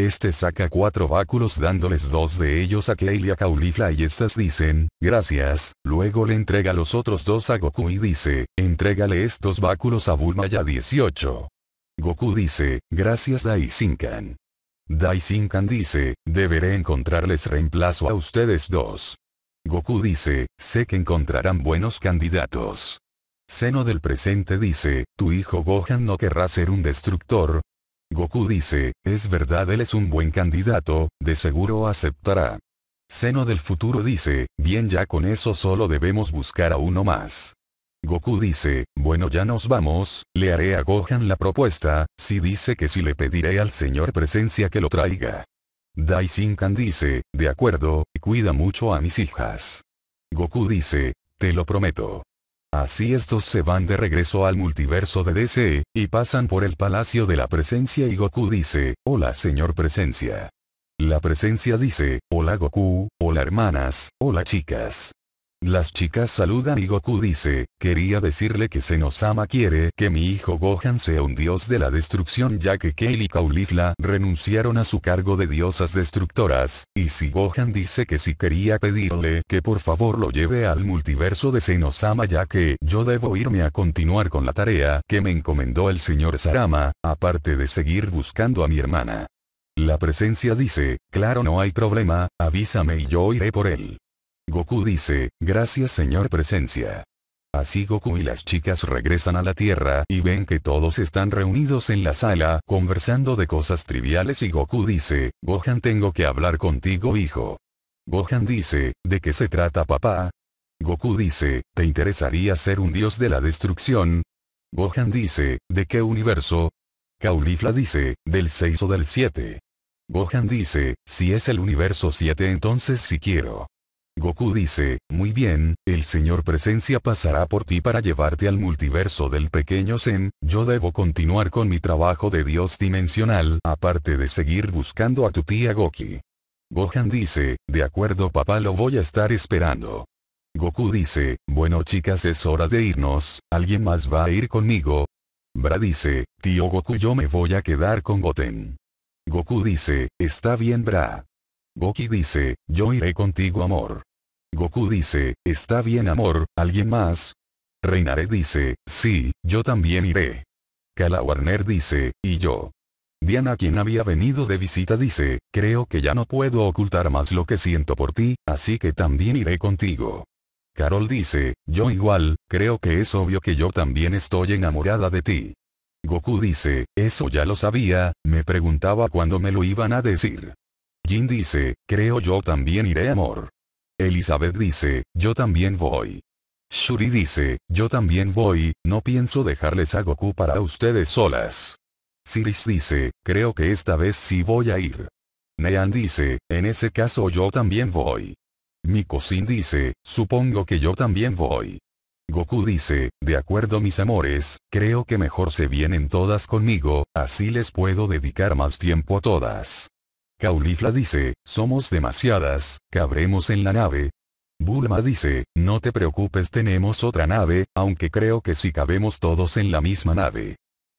Este saca cuatro báculos dándoles dos de ellos a Kale y a Caulifla y estas dicen, gracias, luego le entrega los otros dos a Goku y dice, entrégale estos báculos a Bulma y 18. Goku dice, gracias Dai Daisinkan dice, deberé encontrarles reemplazo a ustedes dos. Goku dice, sé que encontrarán buenos candidatos. Seno del presente dice, tu hijo Gohan no querrá ser un destructor, Goku dice, es verdad él es un buen candidato, de seguro aceptará. Seno del futuro dice, bien ya con eso solo debemos buscar a uno más. Goku dice, bueno ya nos vamos, le haré a Gohan la propuesta, si dice que si le pediré al señor presencia que lo traiga. Dai dice, de acuerdo, cuida mucho a mis hijas. Goku dice, te lo prometo. Así estos se van de regreso al multiverso de DC, y pasan por el Palacio de la Presencia y Goku dice, Hola señor Presencia. La Presencia dice, Hola Goku, hola hermanas, hola chicas. Las chicas saludan y Goku dice, quería decirle que Senosama quiere que mi hijo Gohan sea un dios de la destrucción ya que Kale y Caulifla renunciaron a su cargo de diosas destructoras, y si Gohan dice que si quería pedirle que por favor lo lleve al multiverso de Senosama ya que yo debo irme a continuar con la tarea que me encomendó el señor Sarama, aparte de seguir buscando a mi hermana. La presencia dice, claro no hay problema, avísame y yo iré por él. Goku dice, gracias señor presencia. Así Goku y las chicas regresan a la Tierra y ven que todos están reunidos en la sala conversando de cosas triviales y Goku dice, Gohan tengo que hablar contigo hijo. Gohan dice, ¿de qué se trata papá? Goku dice, ¿te interesaría ser un dios de la destrucción? Gohan dice, ¿de qué universo? Caulifla dice, del 6 o del 7. Gohan dice, si es el universo 7 entonces si quiero. Goku dice, muy bien, el señor presencia pasará por ti para llevarte al multiverso del pequeño Zen, yo debo continuar con mi trabajo de dios dimensional aparte de seguir buscando a tu tía Goki. Gohan dice, de acuerdo papá lo voy a estar esperando. Goku dice, bueno chicas es hora de irnos, ¿alguien más va a ir conmigo? Bra dice, tío Goku yo me voy a quedar con Goten. Goku dice, está bien Bra. Goki dice, yo iré contigo amor. Goku dice, está bien amor, ¿alguien más? Reinaré dice, sí, yo también iré. Kala Warner dice, y yo. Diana quien había venido de visita dice, creo que ya no puedo ocultar más lo que siento por ti, así que también iré contigo. Carol dice, yo igual, creo que es obvio que yo también estoy enamorada de ti. Goku dice, eso ya lo sabía, me preguntaba cuando me lo iban a decir. Jin dice, creo yo también iré amor. Elizabeth dice, yo también voy. Shuri dice, yo también voy, no pienso dejarles a Goku para ustedes solas. Siris dice, creo que esta vez sí voy a ir. Nean dice, en ese caso yo también voy. Mikosin dice, supongo que yo también voy. Goku dice, de acuerdo mis amores, creo que mejor se vienen todas conmigo, así les puedo dedicar más tiempo a todas. Caulifla dice, somos demasiadas, cabremos en la nave. Bulma dice, no te preocupes tenemos otra nave, aunque creo que si sí cabemos todos en la misma nave.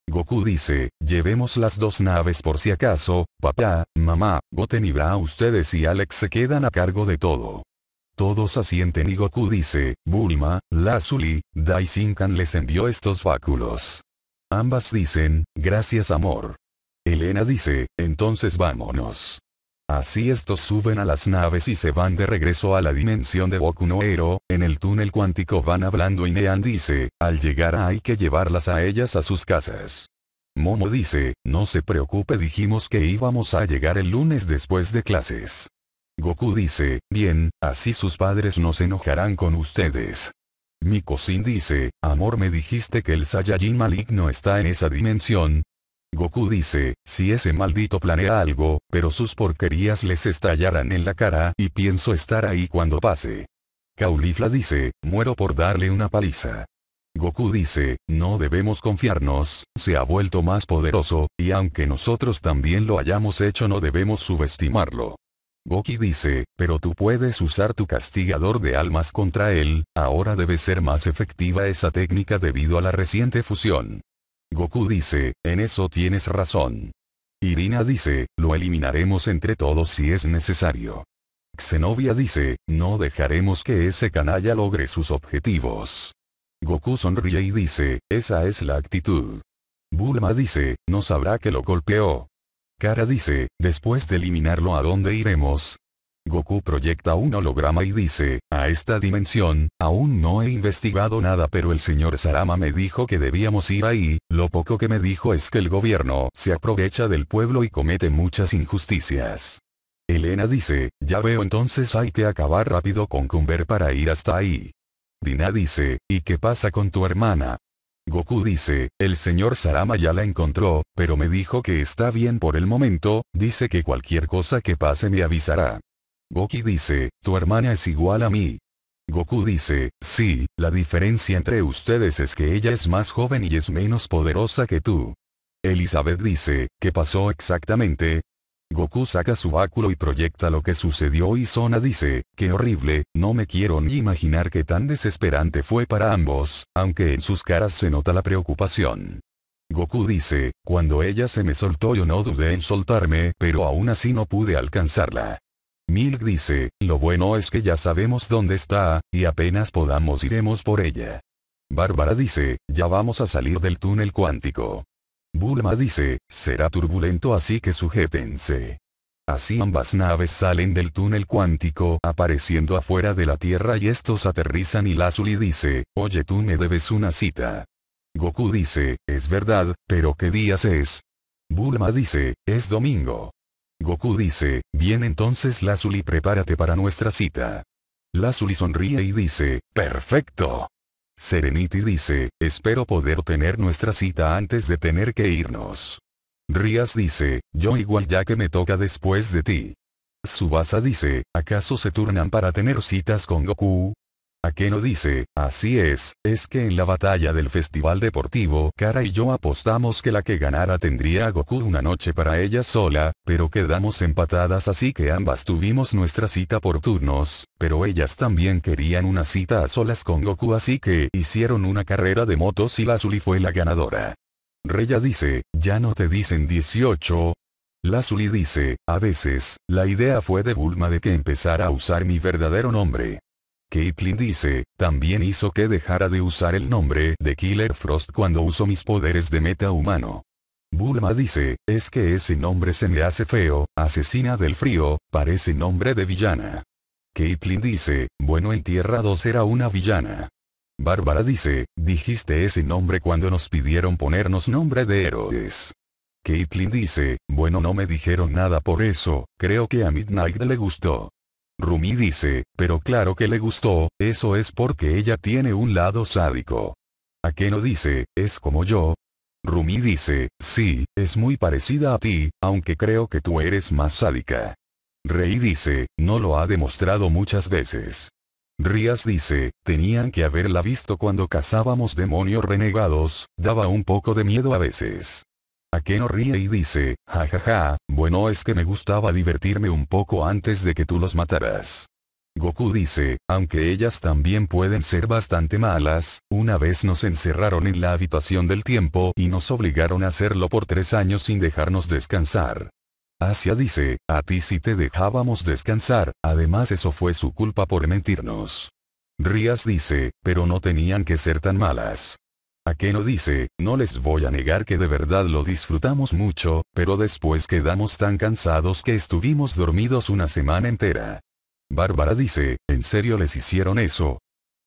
Goku dice, llevemos las dos naves por si acaso, papá, mamá, Goten y Bra ustedes y Alex se quedan a cargo de todo. Todos asienten y Goku dice, Bulma, Lazuli, Daisinkan les envió estos báculos. Ambas dicen, gracias amor. Elena dice, entonces vámonos. Así estos suben a las naves y se van de regreso a la dimensión de Goku no Ero. en el túnel cuántico van hablando y Nean dice, al llegar hay que llevarlas a ellas a sus casas. Momo dice, no se preocupe dijimos que íbamos a llegar el lunes después de clases. Goku dice, bien, así sus padres no se enojarán con ustedes. Mi sin dice, amor me dijiste que el Saiyajin maligno está en esa dimensión, Goku dice, si ese maldito planea algo, pero sus porquerías les estallarán en la cara y pienso estar ahí cuando pase. Caulifla dice, muero por darle una paliza. Goku dice, no debemos confiarnos, se ha vuelto más poderoso, y aunque nosotros también lo hayamos hecho no debemos subestimarlo. Goki dice, pero tú puedes usar tu castigador de almas contra él, ahora debe ser más efectiva esa técnica debido a la reciente fusión. Goku dice, en eso tienes razón. Irina dice, lo eliminaremos entre todos si es necesario. Xenovia dice, no dejaremos que ese canalla logre sus objetivos. Goku sonríe y dice, esa es la actitud. Bulma dice, no sabrá que lo golpeó. Kara dice, después de eliminarlo a dónde iremos, Goku proyecta un holograma y dice, a esta dimensión, aún no he investigado nada pero el señor Sarama me dijo que debíamos ir ahí, lo poco que me dijo es que el gobierno se aprovecha del pueblo y comete muchas injusticias. Elena dice, ya veo entonces hay que acabar rápido con Cumber para ir hasta ahí. Dina dice, ¿y qué pasa con tu hermana? Goku dice, el señor Sarama ya la encontró, pero me dijo que está bien por el momento, dice que cualquier cosa que pase me avisará. Goki dice, tu hermana es igual a mí. Goku dice, sí, la diferencia entre ustedes es que ella es más joven y es menos poderosa que tú. Elizabeth dice, ¿qué pasó exactamente? Goku saca su báculo y proyecta lo que sucedió y Sona dice, qué horrible, no me quiero ni imaginar qué tan desesperante fue para ambos, aunque en sus caras se nota la preocupación. Goku dice, cuando ella se me soltó yo no dudé en soltarme, pero aún así no pude alcanzarla. Milk dice, lo bueno es que ya sabemos dónde está, y apenas podamos iremos por ella. Bárbara dice, ya vamos a salir del túnel cuántico. Bulma dice, será turbulento así que sujétense. Así ambas naves salen del túnel cuántico apareciendo afuera de la Tierra y estos aterrizan y Lazuli dice, oye tú me debes una cita. Goku dice, es verdad, pero ¿qué días es? Bulma dice, es domingo. Goku dice, bien entonces Lazuli prepárate para nuestra cita. Lazuli sonríe y dice, perfecto. Serenity dice, espero poder tener nuestra cita antes de tener que irnos. Rías dice, yo igual ya que me toca después de ti. Subasa dice, ¿acaso se turnan para tener citas con Goku? A que no dice, así es, es que en la batalla del festival deportivo Kara y yo apostamos que la que ganara tendría a Goku una noche para ella sola, pero quedamos empatadas así que ambas tuvimos nuestra cita por turnos, pero ellas también querían una cita a solas con Goku así que hicieron una carrera de motos y la fue la ganadora. Reya dice, ya no te dicen 18, Lazuli dice, a veces, la idea fue de Bulma de que empezara a usar mi verdadero nombre. Caitlin dice, también hizo que dejara de usar el nombre de Killer Frost cuando uso mis poderes de meta humano. Bulma dice, es que ese nombre se me hace feo, asesina del frío, parece nombre de villana. Caitlin dice, bueno en 2 era una villana. Bárbara dice, dijiste ese nombre cuando nos pidieron ponernos nombre de héroes. Caitlin dice, bueno no me dijeron nada por eso, creo que a Midnight le gustó. Rumi dice, pero claro que le gustó, eso es porque ella tiene un lado sádico. ¿A qué no dice, es como yo? Rumi dice, sí, es muy parecida a ti, aunque creo que tú eres más sádica. Rey dice, no lo ha demostrado muchas veces. Rías dice, tenían que haberla visto cuando cazábamos demonios renegados, daba un poco de miedo a veces. Akeno ríe y dice, jajaja, bueno es que me gustaba divertirme un poco antes de que tú los mataras. Goku dice, aunque ellas también pueden ser bastante malas, una vez nos encerraron en la habitación del tiempo y nos obligaron a hacerlo por tres años sin dejarnos descansar. Asia dice, a ti sí te dejábamos descansar, además eso fue su culpa por mentirnos. Rías dice, pero no tenían que ser tan malas que no dice? No les voy a negar que de verdad lo disfrutamos mucho, pero después quedamos tan cansados que estuvimos dormidos una semana entera. Bárbara dice, ¿en serio les hicieron eso?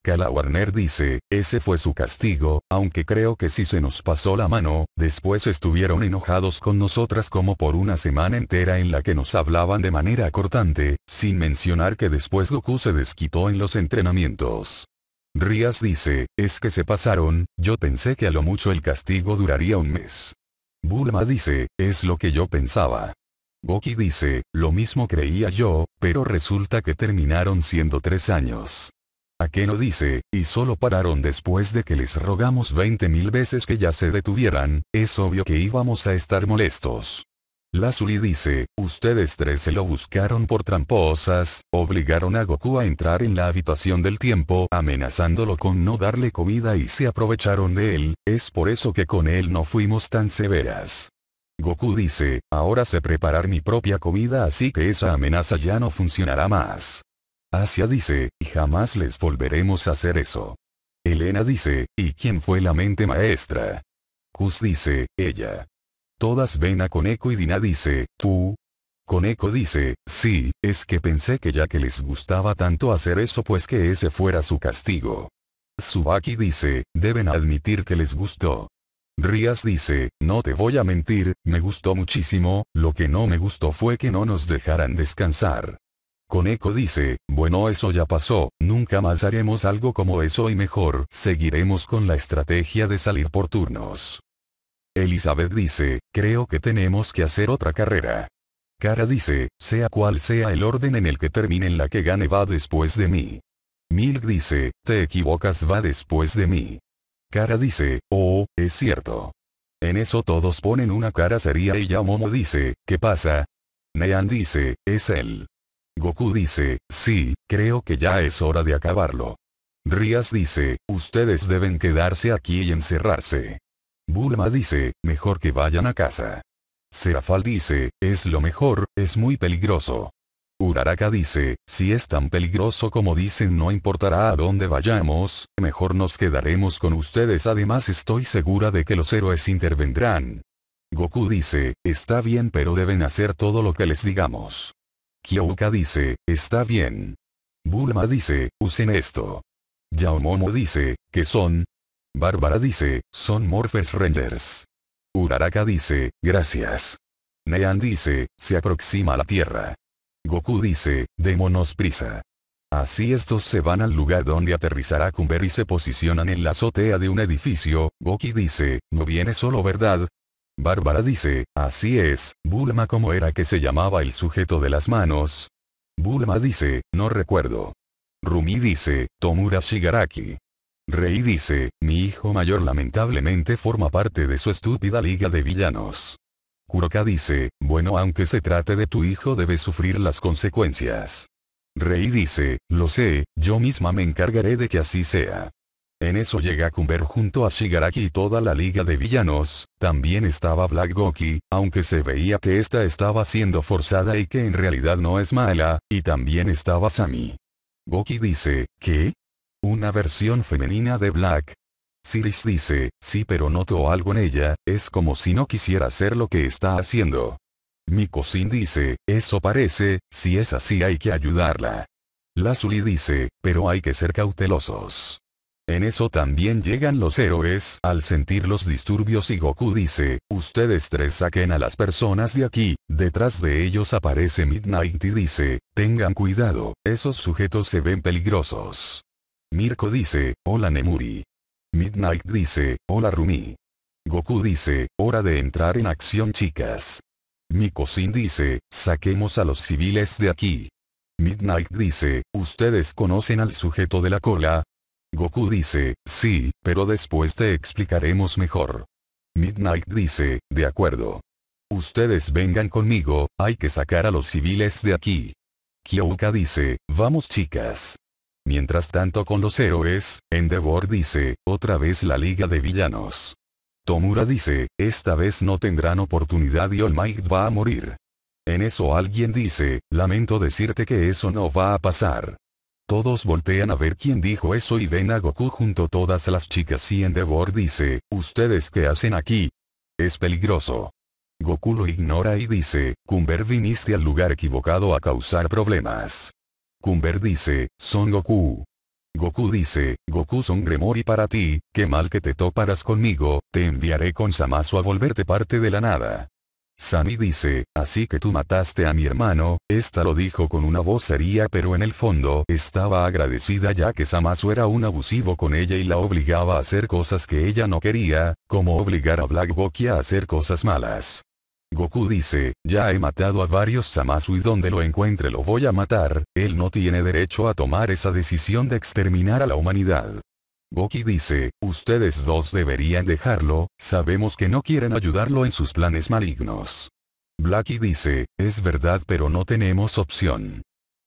Kala Warner dice, ese fue su castigo, aunque creo que si se nos pasó la mano, después estuvieron enojados con nosotras como por una semana entera en la que nos hablaban de manera cortante, sin mencionar que después Goku se desquitó en los entrenamientos. Rías dice, es que se pasaron, yo pensé que a lo mucho el castigo duraría un mes. Bulma dice, es lo que yo pensaba. Goki dice, lo mismo creía yo, pero resulta que terminaron siendo tres años. Akeno dice, y solo pararon después de que les rogamos mil veces que ya se detuvieran, es obvio que íbamos a estar molestos. Lazuli dice, ustedes tres se lo buscaron por tramposas, obligaron a Goku a entrar en la habitación del tiempo amenazándolo con no darle comida y se aprovecharon de él, es por eso que con él no fuimos tan severas. Goku dice, ahora sé preparar mi propia comida así que esa amenaza ya no funcionará más. Asia dice, y jamás les volveremos a hacer eso. Elena dice, ¿y quién fue la mente maestra? Kus dice, ella todas ven a Koneko y Dina dice, tú. Coneco dice, sí, es que pensé que ya que les gustaba tanto hacer eso pues que ese fuera su castigo. Subaki dice, deben admitir que les gustó. Rías dice, no te voy a mentir, me gustó muchísimo, lo que no me gustó fue que no nos dejaran descansar. Coneco dice, bueno eso ya pasó, nunca más haremos algo como eso y mejor, seguiremos con la estrategia de salir por turnos. Elizabeth dice, creo que tenemos que hacer otra carrera. Cara dice, sea cual sea el orden en el que terminen la que gane va después de mí. Milk dice, te equivocas va después de mí. Cara dice, oh, es cierto. En eso todos ponen una cara seria y Yamomo dice, ¿qué pasa? Nean dice, es él. Goku dice, sí, creo que ya es hora de acabarlo. Rías dice, ustedes deben quedarse aquí y encerrarse. Bulma dice, mejor que vayan a casa. Serafal dice, es lo mejor, es muy peligroso. Uraraka dice, si es tan peligroso como dicen no importará a dónde vayamos, mejor nos quedaremos con ustedes además estoy segura de que los héroes intervendrán. Goku dice, está bien pero deben hacer todo lo que les digamos. Kyouka dice, está bien. Bulma dice, usen esto. Yaomomo dice, que son, Bárbara dice, son Morphers Rangers. Uraraka dice, gracias. Nean dice, se aproxima a la Tierra. Goku dice, démonos prisa. Así estos se van al lugar donde aterrizará Cumber y se posicionan en la azotea de un edificio, Goki dice, no viene solo verdad. Bárbara dice, así es, Bulma como era que se llamaba el sujeto de las manos. Bulma dice, no recuerdo. Rumi dice, Tomura Shigaraki. Rey dice, mi hijo mayor lamentablemente forma parte de su estúpida liga de villanos. Kuroka dice, bueno aunque se trate de tu hijo debe sufrir las consecuencias. Rey dice, lo sé, yo misma me encargaré de que así sea. En eso llega Kumber junto a Shigaraki y toda la liga de villanos, también estaba Black Goki, aunque se veía que esta estaba siendo forzada y que en realidad no es mala, y también estaba Sami. Goki dice, ¿qué? Una versión femenina de Black. Siris dice, sí pero noto algo en ella, es como si no quisiera hacer lo que está haciendo. Mikosin dice, eso parece, si es así hay que ayudarla. Lazuli dice, pero hay que ser cautelosos. En eso también llegan los héroes al sentir los disturbios y Goku dice, ustedes tres saquen a las personas de aquí, detrás de ellos aparece Midnight y dice, tengan cuidado, esos sujetos se ven peligrosos. Mirko dice, hola Nemuri. Midnight dice, hola Rumi. Goku dice, hora de entrar en acción chicas. Mikosin dice, saquemos a los civiles de aquí. Midnight dice, ¿ustedes conocen al sujeto de la cola? Goku dice, sí, pero después te explicaremos mejor. Midnight dice, de acuerdo. Ustedes vengan conmigo, hay que sacar a los civiles de aquí. Kyouka dice, vamos chicas. Mientras tanto con los héroes, Endeavor dice, otra vez la liga de villanos. Tomura dice, esta vez no tendrán oportunidad y All Might va a morir. En eso alguien dice, lamento decirte que eso no va a pasar. Todos voltean a ver quién dijo eso y ven a Goku junto todas las chicas y Endeavor dice, ¿ustedes qué hacen aquí? Es peligroso. Goku lo ignora y dice, Cumber viniste al lugar equivocado a causar problemas. Kumber dice, Son Goku. Goku dice, Goku son Gremory para ti, qué mal que te toparas conmigo, te enviaré con Samasu a volverte parte de la nada. Sami dice, así que tú mataste a mi hermano, esta lo dijo con una voz seria pero en el fondo estaba agradecida ya que Samasu era un abusivo con ella y la obligaba a hacer cosas que ella no quería, como obligar a Black Goki a hacer cosas malas. Goku dice, ya he matado a varios Zamasu y donde lo encuentre lo voy a matar, él no tiene derecho a tomar esa decisión de exterminar a la humanidad. Goki dice, ustedes dos deberían dejarlo, sabemos que no quieren ayudarlo en sus planes malignos. Blacky dice, es verdad pero no tenemos opción.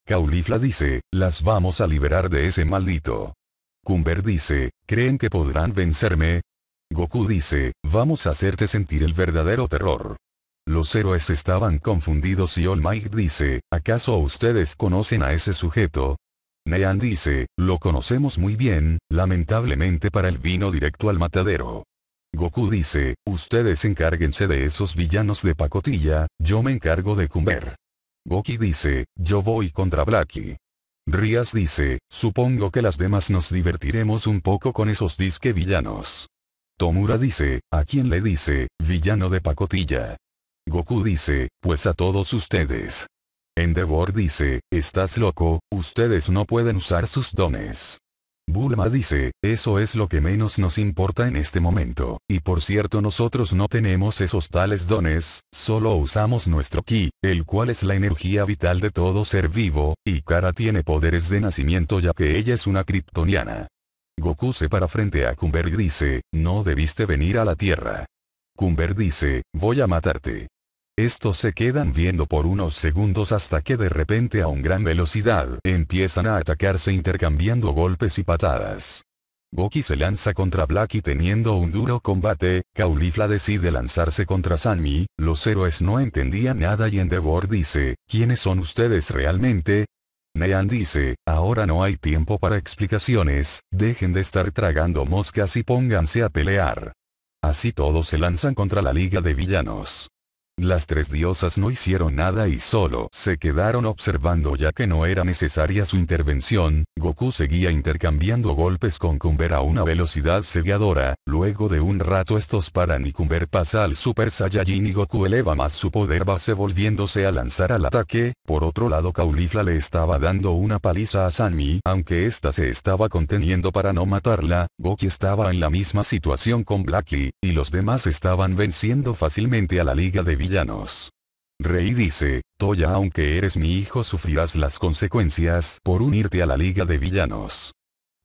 Caulifla dice, las vamos a liberar de ese maldito. Cumber dice, ¿creen que podrán vencerme? Goku dice, vamos a hacerte sentir el verdadero terror. Los héroes estaban confundidos y All Might dice, ¿acaso ustedes conocen a ese sujeto? Nean dice, lo conocemos muy bien, lamentablemente para el vino directo al matadero. Goku dice, ustedes encárguense de esos villanos de pacotilla, yo me encargo de comer. Goki dice, yo voy contra Blacky. Rías dice, supongo que las demás nos divertiremos un poco con esos disque villanos. Tomura dice, ¿a quién le dice, villano de pacotilla? Goku dice, pues a todos ustedes. Endeavor dice, estás loco, ustedes no pueden usar sus dones. Bulma dice, eso es lo que menos nos importa en este momento, y por cierto nosotros no tenemos esos tales dones, solo usamos nuestro ki, el cual es la energía vital de todo ser vivo, y Kara tiene poderes de nacimiento ya que ella es una kryptoniana. Goku se para frente a Kumber y dice, no debiste venir a la Tierra. Kumber dice, voy a matarte. Estos se quedan viendo por unos segundos hasta que de repente a un gran velocidad empiezan a atacarse intercambiando golpes y patadas. Goki se lanza contra y teniendo un duro combate, Caulifla decide lanzarse contra Sanmi, los héroes no entendían nada y Endeavor dice, ¿quiénes son ustedes realmente? Nean dice, ahora no hay tiempo para explicaciones, dejen de estar tragando moscas y pónganse a pelear. Así todos se lanzan contra la liga de villanos. Las tres diosas no hicieron nada y solo se quedaron observando ya que no era necesaria su intervención, Goku seguía intercambiando golpes con Kumber a una velocidad cegadora, luego de un rato estos paran y Kumber pasa al Super Saiyajin y Goku eleva más su poder base volviéndose a lanzar al ataque, por otro lado Caulifla le estaba dando una paliza a Sanmi, aunque esta se estaba conteniendo para no matarla, Goku estaba en la misma situación con Blackie y los demás estaban venciendo fácilmente a la Liga de villanos. Rey dice, Toya aunque eres mi hijo sufrirás las consecuencias por unirte a la Liga de Villanos.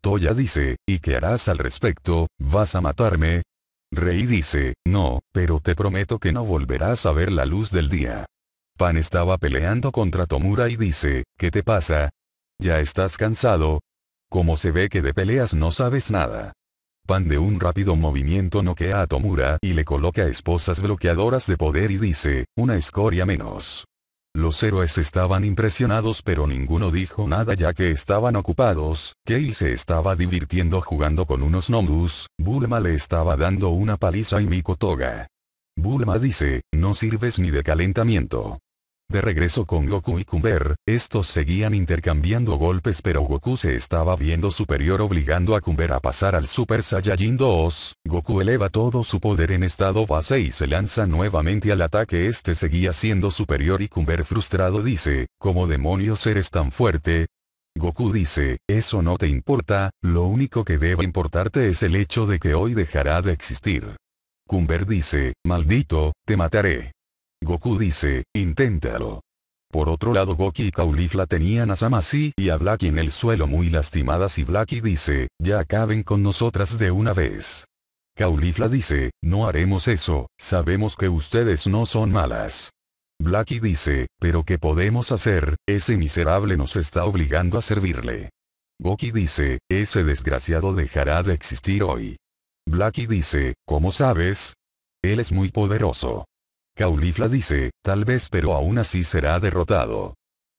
Toya dice, ¿y qué harás al respecto? ¿Vas a matarme? Rey dice, no, pero te prometo que no volverás a ver la luz del día. Pan estaba peleando contra Tomura y dice, ¿qué te pasa? ¿Ya estás cansado? Como se ve que de peleas no sabes nada. Pan de un rápido movimiento noquea a Tomura y le coloca esposas bloqueadoras de poder y dice, una escoria menos. Los héroes estaban impresionados pero ninguno dijo nada ya que estaban ocupados, Kale se estaba divirtiendo jugando con unos Nomus, Bulma le estaba dando una paliza y Mikotoga. Bulma dice, no sirves ni de calentamiento. De regreso con Goku y Kumber, estos seguían intercambiando golpes pero Goku se estaba viendo superior obligando a Kumber a pasar al Super Saiyajin 2, Goku eleva todo su poder en estado base y se lanza nuevamente al ataque este seguía siendo superior y Cumber frustrado dice, ¿Cómo demonios eres tan fuerte, Goku dice, eso no te importa, lo único que debe importarte es el hecho de que hoy dejará de existir. Cumber dice, maldito, te mataré. Goku dice, inténtalo. Por otro lado Goki y Caulifla tenían a Samasi y a Blacky en el suelo muy lastimadas y Blacky dice, ya acaben con nosotras de una vez. Caulifla dice, no haremos eso, sabemos que ustedes no son malas. Blacky dice, pero ¿qué podemos hacer? Ese miserable nos está obligando a servirle. Goki dice, ese desgraciado dejará de existir hoy. Blacky dice, ¿cómo sabes? Él es muy poderoso. Kaulifla dice, tal vez pero aún así será derrotado.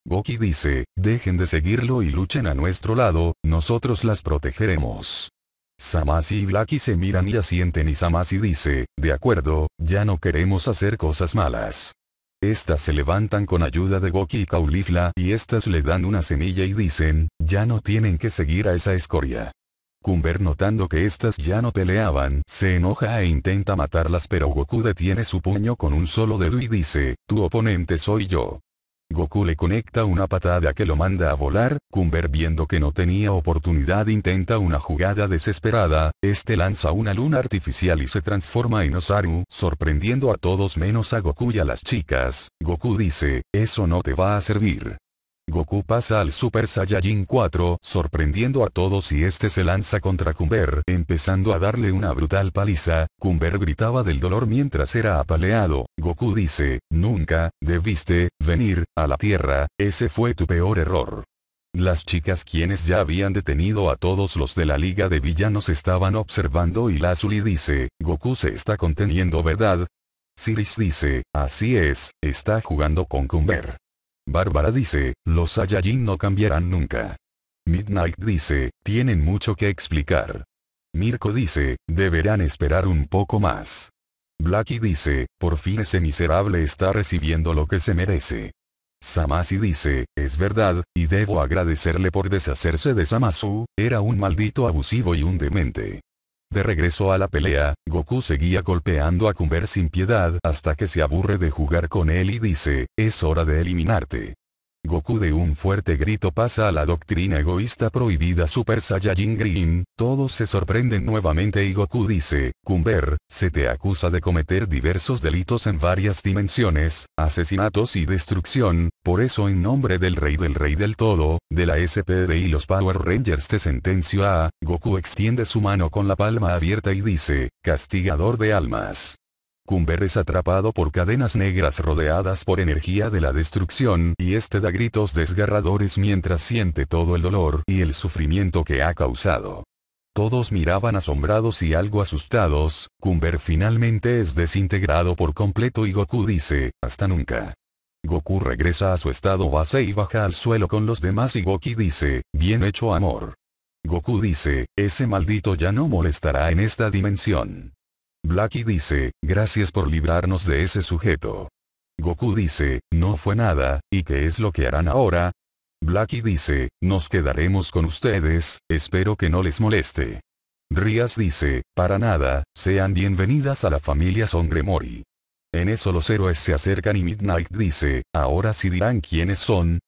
Goki dice, dejen de seguirlo y luchen a nuestro lado, nosotros las protegeremos. Samasi y Blacky se miran y asienten y Samasi dice, de acuerdo, ya no queremos hacer cosas malas. Estas se levantan con ayuda de Goki y Caulifla y estas le dan una semilla y dicen, ya no tienen que seguir a esa escoria. Cumber notando que estas ya no peleaban, se enoja e intenta matarlas pero Goku detiene su puño con un solo dedo y dice, tu oponente soy yo. Goku le conecta una patada que lo manda a volar, Cumber viendo que no tenía oportunidad intenta una jugada desesperada, este lanza una luna artificial y se transforma en Osaru, sorprendiendo a todos menos a Goku y a las chicas, Goku dice, eso no te va a servir. Goku pasa al Super Saiyajin 4, sorprendiendo a todos y este se lanza contra Kumber, empezando a darle una brutal paliza, Cumber gritaba del dolor mientras era apaleado, Goku dice, nunca, debiste, venir, a la Tierra, ese fue tu peor error. Las chicas quienes ya habían detenido a todos los de la Liga de Villanos estaban observando y Lazuli dice, Goku se está conteniendo ¿verdad? Siris dice, así es, está jugando con Cumber. Bárbara dice, los Saiyajin no cambiarán nunca. Midnight dice, tienen mucho que explicar. Mirko dice, deberán esperar un poco más. Blacky dice, por fin ese miserable está recibiendo lo que se merece. Samasi dice, es verdad, y debo agradecerle por deshacerse de Samasu, era un maldito abusivo y un demente. De regreso a la pelea, Goku seguía golpeando a Cumber sin piedad hasta que se aburre de jugar con él y dice, es hora de eliminarte. Goku de un fuerte grito pasa a la doctrina egoísta prohibida Super Saiyajin Green, todos se sorprenden nuevamente y Goku dice, Cumber, se te acusa de cometer diversos delitos en varias dimensiones, asesinatos y destrucción, por eso en nombre del Rey del Rey del Todo, de la SPD y los Power Rangers te sentencio a, Goku extiende su mano con la palma abierta y dice, Castigador de almas. Kumber es atrapado por cadenas negras rodeadas por energía de la destrucción y este da gritos desgarradores mientras siente todo el dolor y el sufrimiento que ha causado. Todos miraban asombrados y algo asustados, Kumber finalmente es desintegrado por completo y Goku dice, hasta nunca. Goku regresa a su estado base y baja al suelo con los demás y Goki dice, bien hecho amor. Goku dice, ese maldito ya no molestará en esta dimensión. Blacky dice, gracias por librarnos de ese sujeto. Goku dice, no fue nada, ¿y qué es lo que harán ahora? Blacky dice, nos quedaremos con ustedes, espero que no les moleste. Rías dice, para nada, sean bienvenidas a la familia Son Mori. En eso los héroes se acercan y Midnight dice, ahora sí dirán quiénes son,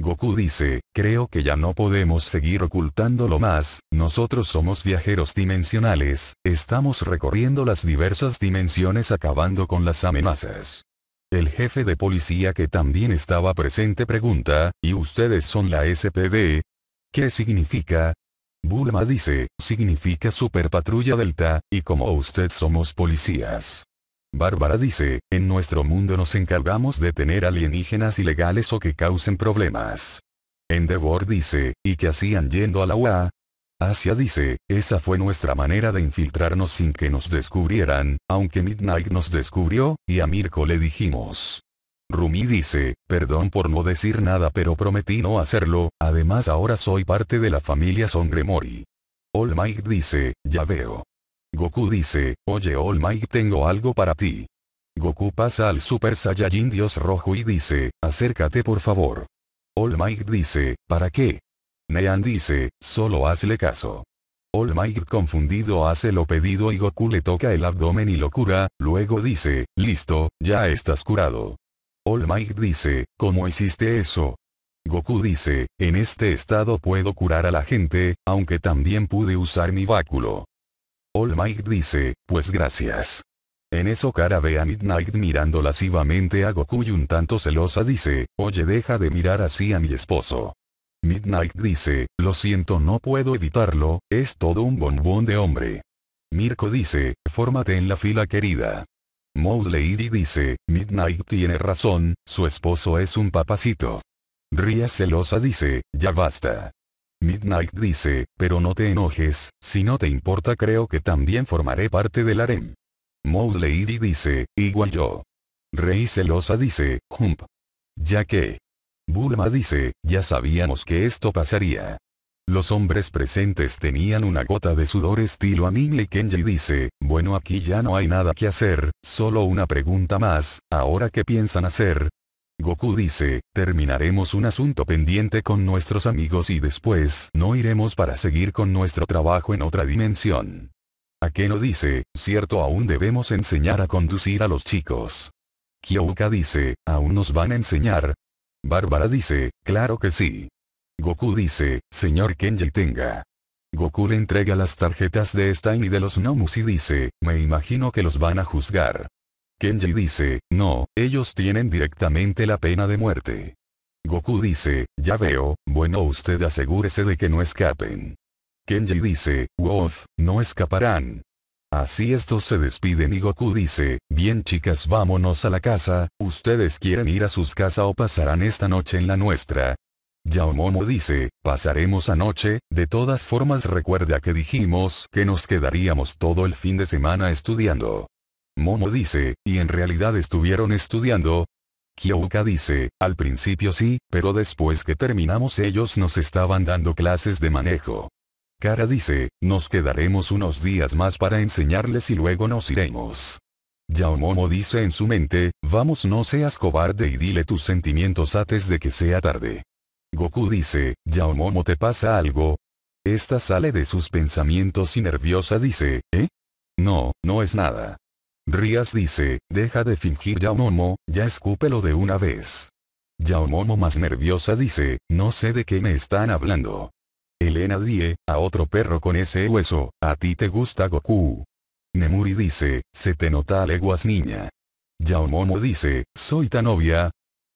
Goku dice, creo que ya no podemos seguir ocultándolo más, nosotros somos viajeros dimensionales, estamos recorriendo las diversas dimensiones acabando con las amenazas. El jefe de policía que también estaba presente pregunta, ¿y ustedes son la SPD? ¿Qué significa? Bulma dice, significa Super Patrulla Delta, y como usted somos policías. Bárbara dice, en nuestro mundo nos encargamos de tener alienígenas ilegales o que causen problemas. Endeavor dice, ¿y qué hacían yendo a la UA? Asia dice, esa fue nuestra manera de infiltrarnos sin que nos descubrieran, aunque Midnight nos descubrió, y a Mirko le dijimos. Rumi dice, perdón por no decir nada pero prometí no hacerlo, además ahora soy parte de la familia Songremori. All Might dice, ya veo. Goku dice, oye All Might tengo algo para ti. Goku pasa al Super Saiyajin Dios Rojo y dice, acércate por favor. All Might dice, ¿para qué? Nean dice, solo hazle caso. All Might confundido hace lo pedido y Goku le toca el abdomen y lo cura, luego dice, listo, ya estás curado. All Might dice, ¿cómo hiciste eso? Goku dice, en este estado puedo curar a la gente, aunque también pude usar mi báculo. All Might dice, pues gracias. En eso Cara ve a Midnight mirando lascivamente a Goku y un tanto celosa dice, oye deja de mirar así a mi esposo. Midnight dice, lo siento no puedo evitarlo, es todo un bombón de hombre. Mirko dice, fórmate en la fila querida. Maud Lady dice, Midnight tiene razón, su esposo es un papacito. Ria celosa dice, ya basta. Midnight dice, pero no te enojes, si no te importa creo que también formaré parte del harem. Mode Lady dice, igual yo. Rey celosa dice, jump. Ya que. Bulma dice, ya sabíamos que esto pasaría. Los hombres presentes tenían una gota de sudor estilo a y Kenji dice, bueno aquí ya no hay nada que hacer, solo una pregunta más, ahora qué piensan hacer, Goku dice, terminaremos un asunto pendiente con nuestros amigos y después no iremos para seguir con nuestro trabajo en otra dimensión. Akeno dice, cierto aún debemos enseñar a conducir a los chicos. Kyouka dice, ¿aún nos van a enseñar? Bárbara dice, claro que sí. Goku dice, señor Kenji tenga. Goku le entrega las tarjetas de Stein y de los Nomus y dice, me imagino que los van a juzgar. Kenji dice, no, ellos tienen directamente la pena de muerte. Goku dice, ya veo, bueno usted asegúrese de que no escapen. Kenji dice, Wolf, no escaparán. Así estos se despiden y Goku dice, bien chicas vámonos a la casa, ustedes quieren ir a sus casas o pasarán esta noche en la nuestra. Yaomomo dice, pasaremos anoche, de todas formas recuerda que dijimos que nos quedaríamos todo el fin de semana estudiando. Momo dice, ¿y en realidad estuvieron estudiando? Kyouka dice, al principio sí, pero después que terminamos ellos nos estaban dando clases de manejo. Kara dice, nos quedaremos unos días más para enseñarles y luego nos iremos. Yaomomo dice en su mente, vamos no seas cobarde y dile tus sentimientos antes de que sea tarde. Goku dice, Yaomomo te pasa algo. Esta sale de sus pensamientos y nerviosa dice, ¿eh? No, no es nada. Rías dice, deja de fingir Yaomomo, ya escúpelo de una vez. Yaomomo más nerviosa dice, no sé de qué me están hablando. Elena die, a otro perro con ese hueso, a ti te gusta Goku. Nemuri dice, se te nota a leguas niña. Yaomomo dice, soy tan novia.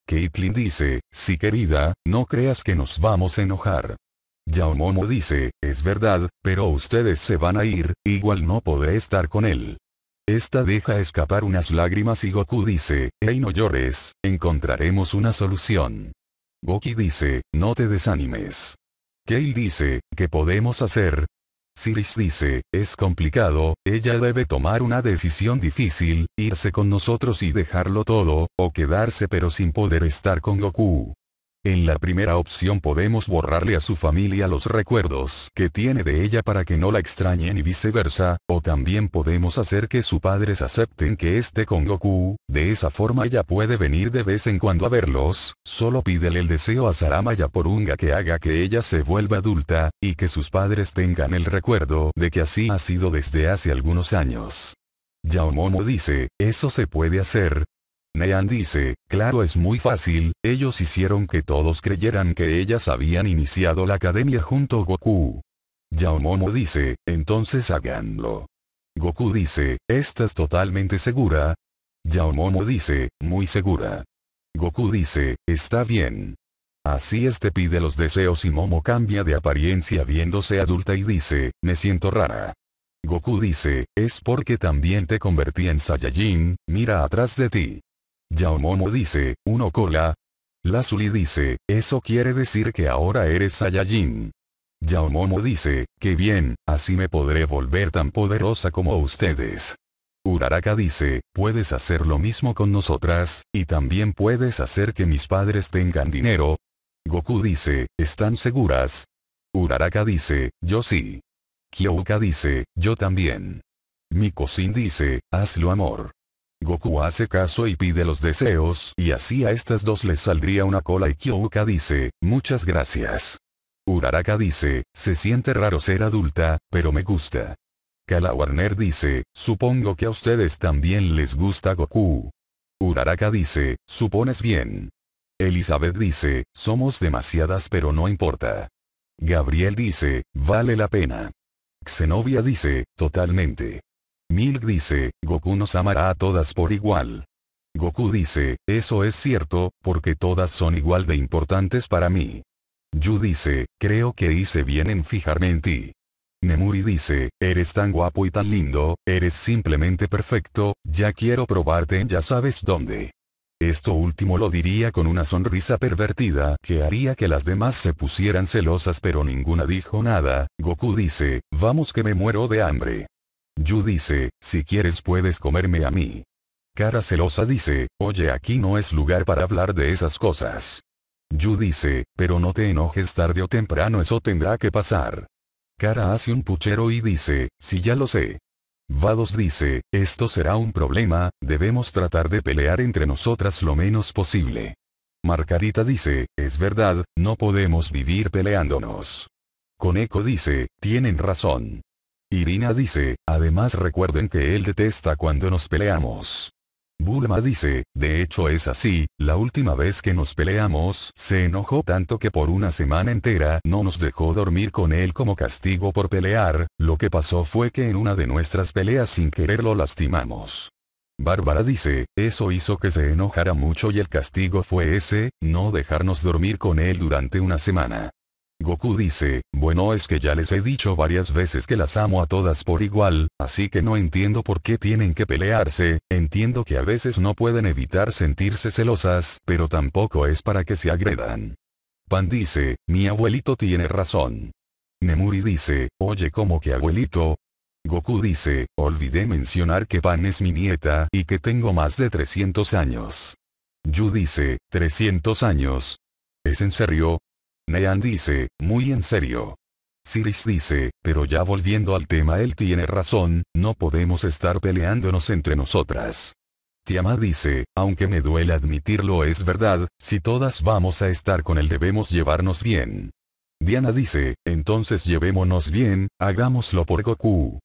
Caitlin dice, sí querida, no creas que nos vamos a enojar. Yaomomo dice, es verdad, pero ustedes se van a ir, igual no podré estar con él. Esta deja escapar unas lágrimas y Goku dice, hey no llores, encontraremos una solución. Goki dice, no te desanimes. Kale dice, ¿qué podemos hacer? Siris dice, es complicado, ella debe tomar una decisión difícil, irse con nosotros y dejarlo todo, o quedarse pero sin poder estar con Goku. En la primera opción podemos borrarle a su familia los recuerdos que tiene de ella para que no la extrañen y viceversa, o también podemos hacer que sus padres acepten que esté con Goku, de esa forma ella puede venir de vez en cuando a verlos, solo pídele el deseo a Saramaya por que haga que ella se vuelva adulta, y que sus padres tengan el recuerdo de que así ha sido desde hace algunos años. Yaomomo dice, eso se puede hacer, Nean dice, claro es muy fácil, ellos hicieron que todos creyeran que ellas habían iniciado la academia junto a Goku. Yaomomo dice, entonces háganlo. Goku dice, ¿estás totalmente segura? Yaomomo dice, muy segura. Goku dice, está bien. Así este pide los deseos y Momo cambia de apariencia viéndose adulta y dice, me siento rara. Goku dice, es porque también te convertí en Saiyajin, mira atrás de ti. Yaomomo dice, uno cola. Lazuli dice, eso quiere decir que ahora eres Saiyajin. Yaomomo dice, que bien, así me podré volver tan poderosa como ustedes. Uraraka dice, puedes hacer lo mismo con nosotras, y también puedes hacer que mis padres tengan dinero. Goku dice, ¿están seguras? Uraraka dice, yo sí. Kyouka dice, yo también. Mikosin dice, hazlo amor. Goku hace caso y pide los deseos y así a estas dos les saldría una cola y Kyouka dice, muchas gracias. Uraraka dice, se siente raro ser adulta, pero me gusta. Kala Warner dice, supongo que a ustedes también les gusta Goku. Uraraka dice, supones bien. Elizabeth dice, somos demasiadas pero no importa. Gabriel dice, vale la pena. Xenovia dice, totalmente. Milk dice, Goku nos amará a todas por igual. Goku dice, eso es cierto, porque todas son igual de importantes para mí. Yu dice, creo que hice bien en fijarme en ti. Nemuri dice, eres tan guapo y tan lindo, eres simplemente perfecto, ya quiero probarte en ya sabes dónde. Esto último lo diría con una sonrisa pervertida que haría que las demás se pusieran celosas pero ninguna dijo nada, Goku dice, vamos que me muero de hambre. Yu dice, si quieres puedes comerme a mí. Cara celosa dice, oye aquí no es lugar para hablar de esas cosas. Yu dice, pero no te enojes tarde o temprano eso tendrá que pasar. Cara hace un puchero y dice, si ya lo sé. Vados dice, esto será un problema, debemos tratar de pelear entre nosotras lo menos posible. Margarita dice, es verdad, no podemos vivir peleándonos. Coneco dice, tienen razón. Irina dice, además recuerden que él detesta cuando nos peleamos. Bulma dice, de hecho es así, la última vez que nos peleamos se enojó tanto que por una semana entera no nos dejó dormir con él como castigo por pelear, lo que pasó fue que en una de nuestras peleas sin querer lo lastimamos. Bárbara dice, eso hizo que se enojara mucho y el castigo fue ese, no dejarnos dormir con él durante una semana. Goku dice, bueno es que ya les he dicho varias veces que las amo a todas por igual, así que no entiendo por qué tienen que pelearse, entiendo que a veces no pueden evitar sentirse celosas, pero tampoco es para que se agredan. Pan dice, mi abuelito tiene razón. Nemuri dice, oye como que abuelito? Goku dice, olvidé mencionar que Pan es mi nieta y que tengo más de 300 años. Yu dice, 300 años. ¿Es en serio? Nean dice, muy en serio. Siris dice, pero ya volviendo al tema él tiene razón, no podemos estar peleándonos entre nosotras. Tiama dice, aunque me duele admitirlo es verdad, si todas vamos a estar con él debemos llevarnos bien. Diana dice, entonces llevémonos bien, hagámoslo por Goku.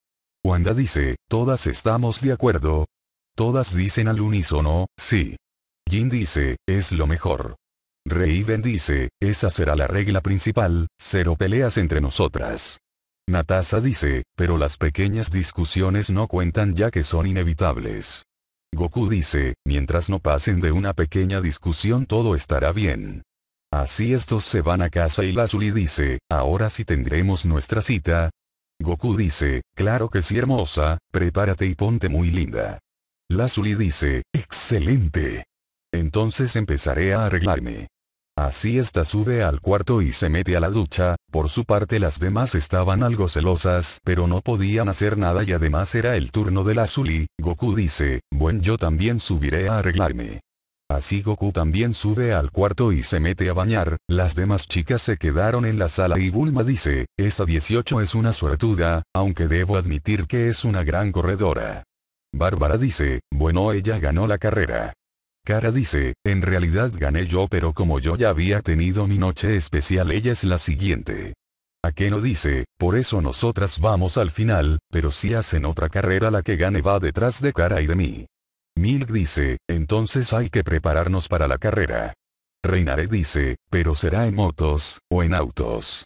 Wanda dice, todas estamos de acuerdo. Todas dicen al unísono, sí. Jin dice, es lo mejor. Rey dice, esa será la regla principal, cero peleas entre nosotras. Natasa dice, pero las pequeñas discusiones no cuentan ya que son inevitables. Goku dice, mientras no pasen de una pequeña discusión todo estará bien. Así estos se van a casa y Lazuli dice, ahora sí tendremos nuestra cita. Goku dice, claro que sí hermosa, prepárate y ponte muy linda. Lazuli dice, excelente. Entonces empezaré a arreglarme. Así esta sube al cuarto y se mete a la ducha, por su parte las demás estaban algo celosas pero no podían hacer nada y además era el turno de la Zuli, Goku dice, Bueno, yo también subiré a arreglarme. Así Goku también sube al cuarto y se mete a bañar, las demás chicas se quedaron en la sala y Bulma dice, esa 18 es una suertuda, aunque debo admitir que es una gran corredora. Bárbara dice, bueno ella ganó la carrera. Cara dice, en realidad gané yo pero como yo ya había tenido mi noche especial ella es la siguiente. Akeno dice, por eso nosotras vamos al final, pero si hacen otra carrera la que gane va detrás de Cara y de mí. Milk dice, entonces hay que prepararnos para la carrera. Reinaré dice, pero será en motos, o en autos.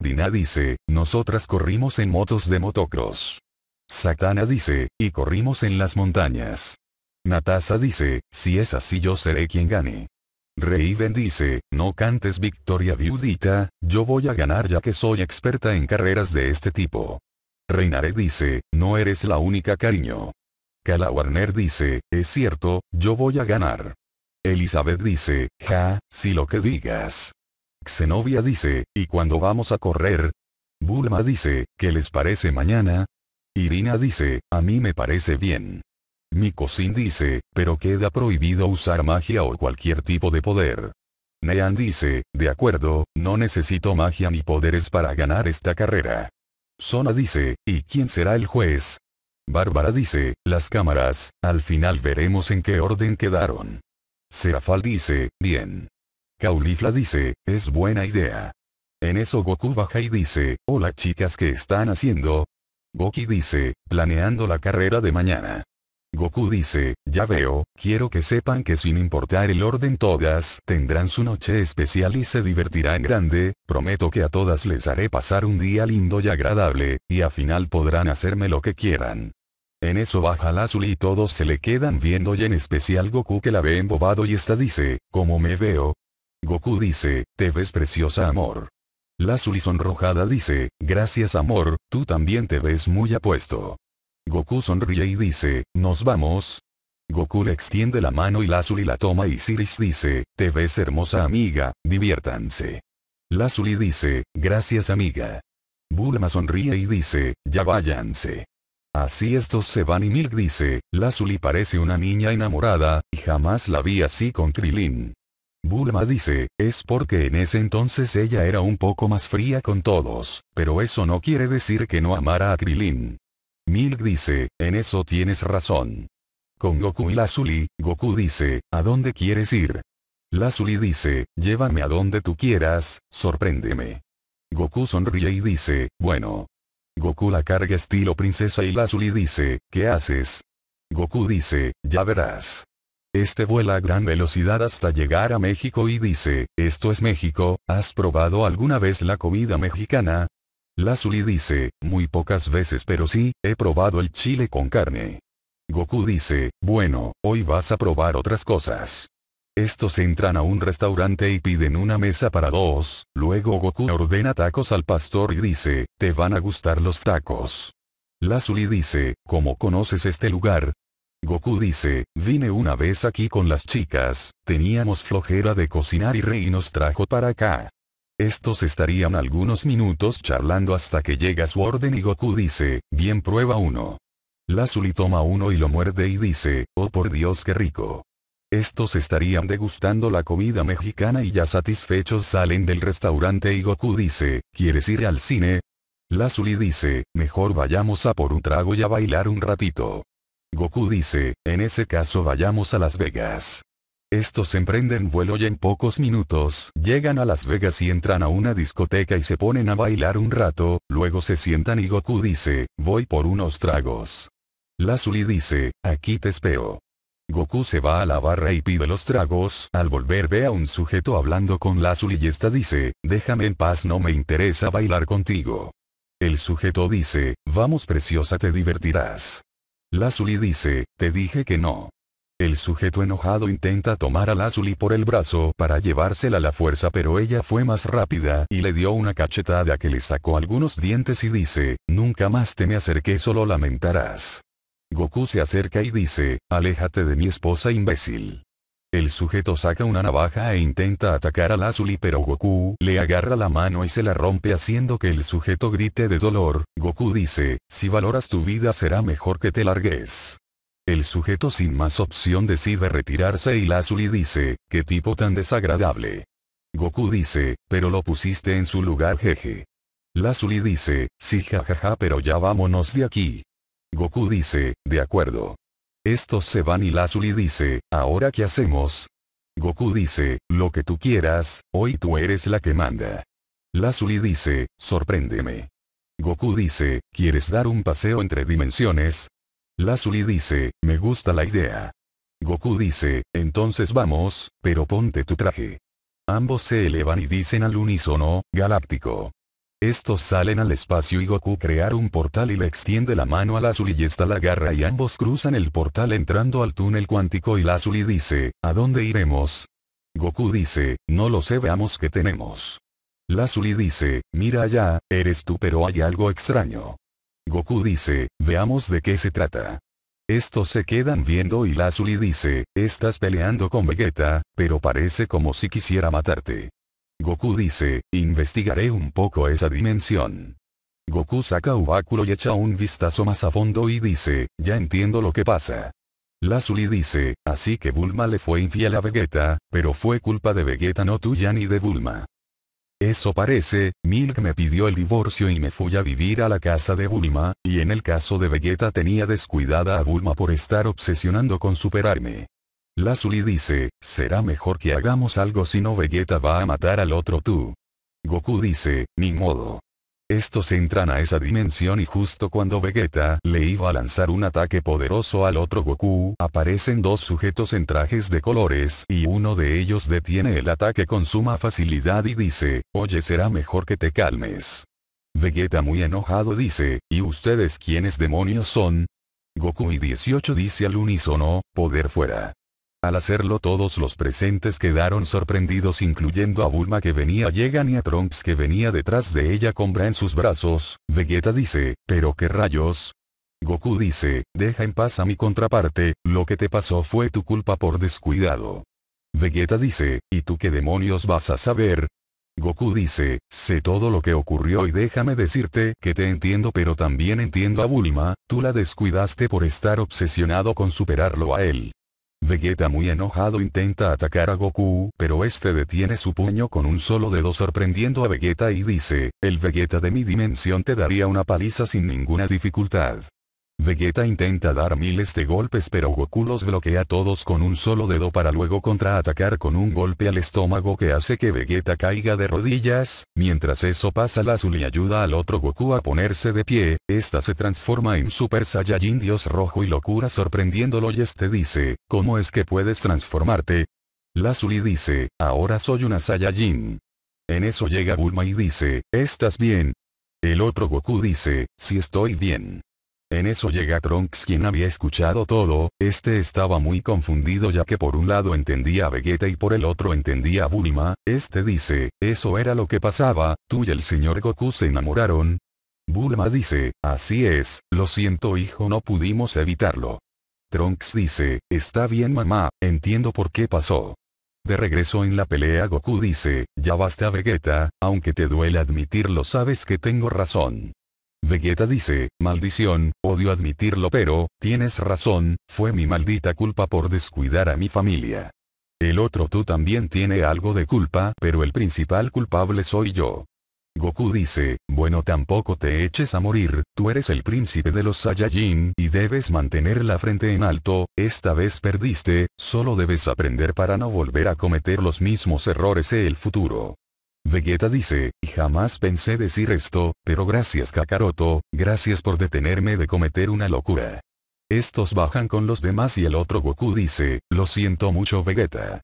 Dina dice, nosotras corrimos en motos de motocross. Satana dice, y corrimos en las montañas. Natasa dice, si es así yo seré quien gane. Raven dice, no cantes victoria viudita, yo voy a ganar ya que soy experta en carreras de este tipo. Reinaré dice, no eres la única cariño. Kala Warner dice, es cierto, yo voy a ganar. Elizabeth dice, ja, si lo que digas. Xenovia dice, ¿y cuando vamos a correr? Bulma dice, ¿qué les parece mañana? Irina dice, a mí me parece bien. Mikosin dice, pero queda prohibido usar magia o cualquier tipo de poder. Nean dice, de acuerdo, no necesito magia ni poderes para ganar esta carrera. Sona dice, ¿y quién será el juez? Bárbara dice, las cámaras, al final veremos en qué orden quedaron. Serafal dice, bien. Caulifla dice, es buena idea. En eso Goku baja y dice, hola chicas ¿qué están haciendo? Goki dice, planeando la carrera de mañana. Goku dice, ya veo, quiero que sepan que sin importar el orden todas tendrán su noche especial y se divertirán grande, prometo que a todas les haré pasar un día lindo y agradable, y al final podrán hacerme lo que quieran. En eso baja la y todos se le quedan viendo y en especial Goku que la ve embobado y esta dice, ¿cómo me veo? Goku dice, te ves preciosa amor. La sonrojada dice, gracias amor, tú también te ves muy apuesto. Goku sonríe y dice, ¿nos vamos? Goku le extiende la mano y Lazuli la toma y Siris dice, te ves hermosa amiga, diviértanse. Lazuli dice, gracias amiga. Bulma sonríe y dice, ya váyanse. Así estos se van y Milk dice, Lazuli parece una niña enamorada, y jamás la vi así con Krilin. Bulma dice, es porque en ese entonces ella era un poco más fría con todos, pero eso no quiere decir que no amara a Krilin. Milk dice, en eso tienes razón. Con Goku y Lazuli, Goku dice, ¿a dónde quieres ir? Lazuli dice, llévame a donde tú quieras, sorpréndeme. Goku sonríe y dice, bueno. Goku la carga estilo princesa y Lazuli dice, ¿qué haces? Goku dice, ya verás. Este vuela a gran velocidad hasta llegar a México y dice, esto es México, ¿has probado alguna vez la comida mexicana? Lazuli dice, muy pocas veces pero sí, he probado el chile con carne. Goku dice, bueno, hoy vas a probar otras cosas. Estos entran a un restaurante y piden una mesa para dos, luego Goku ordena tacos al pastor y dice, te van a gustar los tacos. Lazuli dice, ¿cómo conoces este lugar? Goku dice, vine una vez aquí con las chicas, teníamos flojera de cocinar y Rey nos trajo para acá. Estos estarían algunos minutos charlando hasta que llega su orden y Goku dice, bien prueba uno. Lazuli toma uno y lo muerde y dice, oh por Dios qué rico. Estos estarían degustando la comida mexicana y ya satisfechos salen del restaurante y Goku dice, ¿quieres ir al cine? Lazuli dice, mejor vayamos a por un trago y a bailar un ratito. Goku dice, en ese caso vayamos a Las Vegas. Estos emprenden vuelo y en pocos minutos llegan a Las Vegas y entran a una discoteca y se ponen a bailar un rato, luego se sientan y Goku dice, voy por unos tragos. Lazuli dice, aquí te espero. Goku se va a la barra y pide los tragos, al volver ve a un sujeto hablando con Lazuli y esta dice, déjame en paz no me interesa bailar contigo. El sujeto dice, vamos preciosa te divertirás. Lazuli dice, te dije que no. El sujeto enojado intenta tomar a Lazuli por el brazo para llevársela a la fuerza pero ella fue más rápida y le dio una cachetada que le sacó algunos dientes y dice, nunca más te me acerqué solo lamentarás. Goku se acerca y dice, aléjate de mi esposa imbécil. El sujeto saca una navaja e intenta atacar a Lazuli pero Goku le agarra la mano y se la rompe haciendo que el sujeto grite de dolor, Goku dice, si valoras tu vida será mejor que te largues. El sujeto sin más opción decide retirarse y Lazuli dice, qué tipo tan desagradable. Goku dice, pero lo pusiste en su lugar jeje. Lazuli dice, sí jajaja pero ya vámonos de aquí. Goku dice, de acuerdo. Estos se van y Lazuli dice, ¿ahora qué hacemos? Goku dice, lo que tú quieras, hoy tú eres la que manda. Lazuli dice, sorpréndeme. Goku dice, ¿quieres dar un paseo entre dimensiones? Lazuli dice, me gusta la idea. Goku dice, entonces vamos, pero ponte tu traje. Ambos se elevan y dicen al unísono, galáctico. Estos salen al espacio y Goku crea un portal y le extiende la mano a Lazuli y esta la agarra y ambos cruzan el portal entrando al túnel cuántico y Lazuli dice, ¿a dónde iremos? Goku dice, no lo sé veamos qué tenemos. Lazuli dice, mira allá, eres tú pero hay algo extraño. Goku dice, veamos de qué se trata. Estos se quedan viendo y Lazuli dice, estás peleando con Vegeta, pero parece como si quisiera matarte. Goku dice, investigaré un poco esa dimensión. Goku saca un báculo y echa un vistazo más a fondo y dice, ya entiendo lo que pasa. Lazuli dice, así que Bulma le fue infiel a Vegeta, pero fue culpa de Vegeta no tuya ni de Bulma. Eso parece, Milk me pidió el divorcio y me fui a vivir a la casa de Bulma, y en el caso de Vegeta tenía descuidada a Bulma por estar obsesionando con superarme. Lazuli dice, será mejor que hagamos algo si no Vegeta va a matar al otro tú. Goku dice, ni modo. Estos entran a esa dimensión y justo cuando Vegeta le iba a lanzar un ataque poderoso al otro Goku, aparecen dos sujetos en trajes de colores y uno de ellos detiene el ataque con suma facilidad y dice, oye será mejor que te calmes. Vegeta muy enojado dice, ¿y ustedes quiénes demonios son? Goku y 18 dice al unísono, poder fuera. Al hacerlo todos los presentes quedaron sorprendidos incluyendo a Bulma que venía llegan y a Trunks que venía detrás de ella con Bra en sus brazos, Vegeta dice, pero qué rayos. Goku dice, deja en paz a mi contraparte, lo que te pasó fue tu culpa por descuidado. Vegeta dice, ¿y tú qué demonios vas a saber? Goku dice, sé todo lo que ocurrió y déjame decirte que te entiendo pero también entiendo a Bulma, tú la descuidaste por estar obsesionado con superarlo a él. Vegeta muy enojado intenta atacar a Goku, pero este detiene su puño con un solo dedo sorprendiendo a Vegeta y dice, el Vegeta de mi dimensión te daría una paliza sin ninguna dificultad. Vegeta intenta dar miles de golpes pero Goku los bloquea todos con un solo dedo para luego contraatacar con un golpe al estómago que hace que Vegeta caiga de rodillas, mientras eso pasa la ayuda al otro Goku a ponerse de pie, esta se transforma en Super Saiyajin Dios Rojo y locura sorprendiéndolo y este dice, ¿cómo es que puedes transformarte? La dice, ahora soy una Saiyajin. En eso llega Bulma y dice, ¿estás bien? El otro Goku dice, si estoy bien. En eso llega Trunks quien había escuchado todo, este estaba muy confundido ya que por un lado entendía a Vegeta y por el otro entendía a Bulma, este dice, eso era lo que pasaba, tú y el señor Goku se enamoraron. Bulma dice, así es, lo siento hijo no pudimos evitarlo. Trunks dice, está bien mamá, entiendo por qué pasó. De regreso en la pelea Goku dice, ya basta Vegeta, aunque te duele admitirlo sabes que tengo razón. Vegeta dice, maldición, odio admitirlo pero, tienes razón, fue mi maldita culpa por descuidar a mi familia. El otro tú también tiene algo de culpa pero el principal culpable soy yo. Goku dice, bueno tampoco te eches a morir, tú eres el príncipe de los Saiyajin y debes mantener la frente en alto, esta vez perdiste, solo debes aprender para no volver a cometer los mismos errores en el futuro. Vegeta dice, y jamás pensé decir esto, pero gracias Kakaroto, gracias por detenerme de cometer una locura. Estos bajan con los demás y el otro Goku dice, lo siento mucho Vegeta.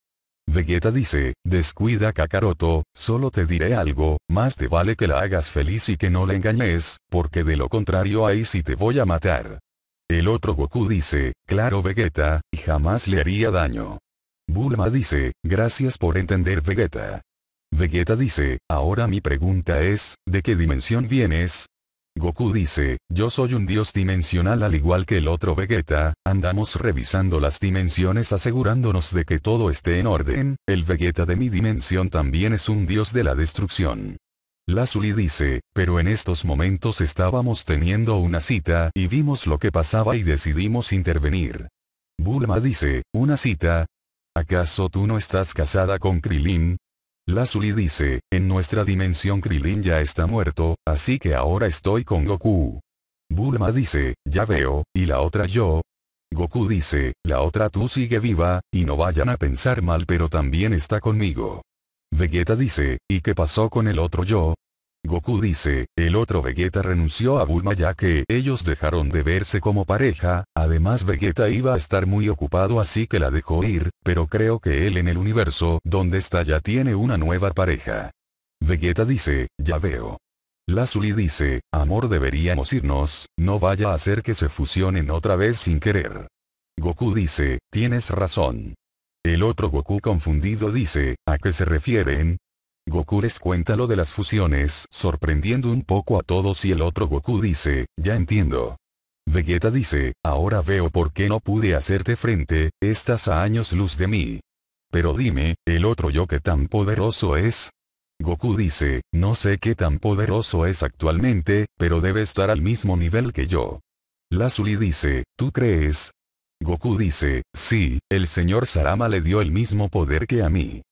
Vegeta dice, descuida Kakaroto, solo te diré algo, más te vale que la hagas feliz y que no la engañes, porque de lo contrario ahí sí te voy a matar. El otro Goku dice, claro Vegeta, y jamás le haría daño. Bulma dice, gracias por entender Vegeta. Vegeta dice, ahora mi pregunta es, ¿de qué dimensión vienes? Goku dice, yo soy un dios dimensional al igual que el otro Vegeta, andamos revisando las dimensiones asegurándonos de que todo esté en orden, el Vegeta de mi dimensión también es un dios de la destrucción. Lazuli dice, pero en estos momentos estábamos teniendo una cita y vimos lo que pasaba y decidimos intervenir. Bulma dice, ¿una cita? ¿Acaso tú no estás casada con Krilin? Lazuli dice, en nuestra dimensión Krilin ya está muerto, así que ahora estoy con Goku. Bulma dice, ya veo, y la otra yo. Goku dice, la otra tú sigue viva, y no vayan a pensar mal pero también está conmigo. Vegeta dice, ¿y qué pasó con el otro yo? Goku dice, el otro Vegeta renunció a Bulma ya que ellos dejaron de verse como pareja, además Vegeta iba a estar muy ocupado así que la dejó ir, pero creo que él en el universo donde está ya tiene una nueva pareja. Vegeta dice, ya veo. Lazuli dice, amor deberíamos irnos, no vaya a hacer que se fusionen otra vez sin querer. Goku dice, tienes razón. El otro Goku confundido dice, ¿a qué se refieren? Goku les cuenta lo de las fusiones, sorprendiendo un poco a todos y el otro Goku dice, ya entiendo. Vegeta dice, ahora veo por qué no pude hacerte frente, estás a años luz de mí. Pero dime, ¿el otro yo que tan poderoso es? Goku dice, no sé qué tan poderoso es actualmente, pero debe estar al mismo nivel que yo. Lazuli dice, ¿tú crees? Goku dice, sí, el señor Sarama le dio el mismo poder que a mí.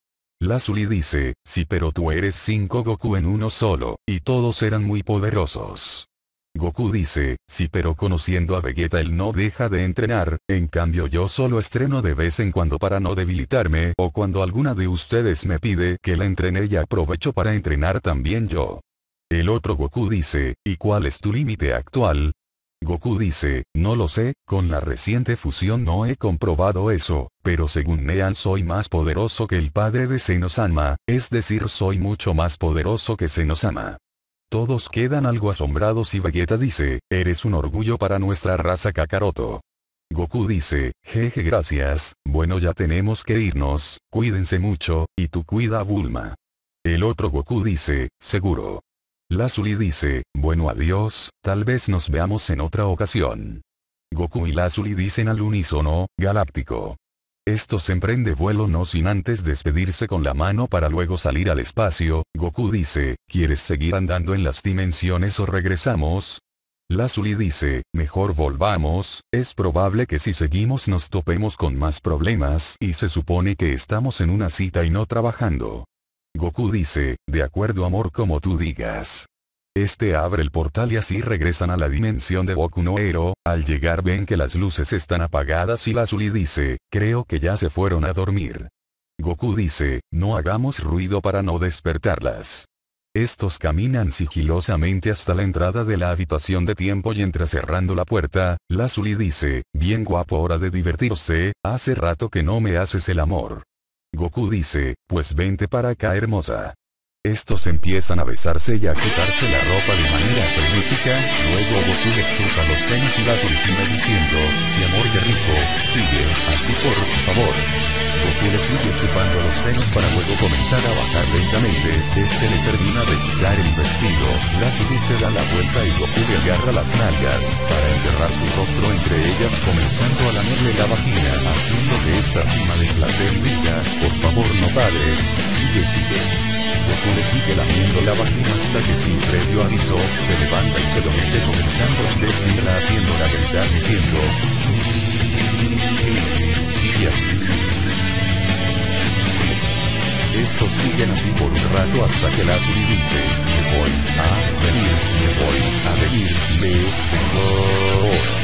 Lazuli dice, sí pero tú eres cinco Goku en uno solo, y todos eran muy poderosos. Goku dice, sí pero conociendo a Vegeta él no deja de entrenar, en cambio yo solo estreno de vez en cuando para no debilitarme o cuando alguna de ustedes me pide que la entrene y aprovecho para entrenar también yo. El otro Goku dice, ¿y cuál es tu límite actual? Goku dice, no lo sé, con la reciente fusión no he comprobado eso, pero según Nean soy más poderoso que el padre de Senosama, es decir soy mucho más poderoso que Senosama. Todos quedan algo asombrados y Vegeta dice, eres un orgullo para nuestra raza Kakaroto. Goku dice, jeje gracias, bueno ya tenemos que irnos, cuídense mucho, y tú cuida a Bulma. El otro Goku dice, seguro. Lazuli dice, bueno adiós, tal vez nos veamos en otra ocasión. Goku y Lazuli dicen al unísono, galáctico. Esto se emprende vuelo no sin antes despedirse con la mano para luego salir al espacio, Goku dice, ¿quieres seguir andando en las dimensiones o regresamos? Lazuli dice, mejor volvamos, es probable que si seguimos nos topemos con más problemas y se supone que estamos en una cita y no trabajando. Goku dice, de acuerdo amor como tú digas. Este abre el portal y así regresan a la dimensión de Goku no Ero. al llegar ven que las luces están apagadas y la dice, creo que ya se fueron a dormir. Goku dice, no hagamos ruido para no despertarlas. Estos caminan sigilosamente hasta la entrada de la habitación de tiempo y entra cerrando la puerta, Lazuli dice, bien guapo hora de divertirse, hace rato que no me haces el amor. Goku dice, pues vente para acá hermosa. Estos empiezan a besarse y a quitarse la ropa de manera frenética, luego Goku le chupa los senos y la origina diciendo, si amor que rico, sigue, así por favor. Goku le sigue chupando los senos para luego comenzar a bajar lentamente, este le termina de quitar el vestido, la y se da la vuelta y Goku le agarra las nalgas, para enterrar su rostro entre ellas comenzando a lamerle la vagina, haciendo que esta rima de placer diga, por favor no pares, sigue, sigue. Yokure sigue lamiendo la vagina hasta que sin previo aviso, se levanta y se lo mete comenzando a haciendo la gritar diciendo Sigue así. Estos siguen así por un rato hasta que la Azuri dice, me voy a venir, me voy a venir, me tengo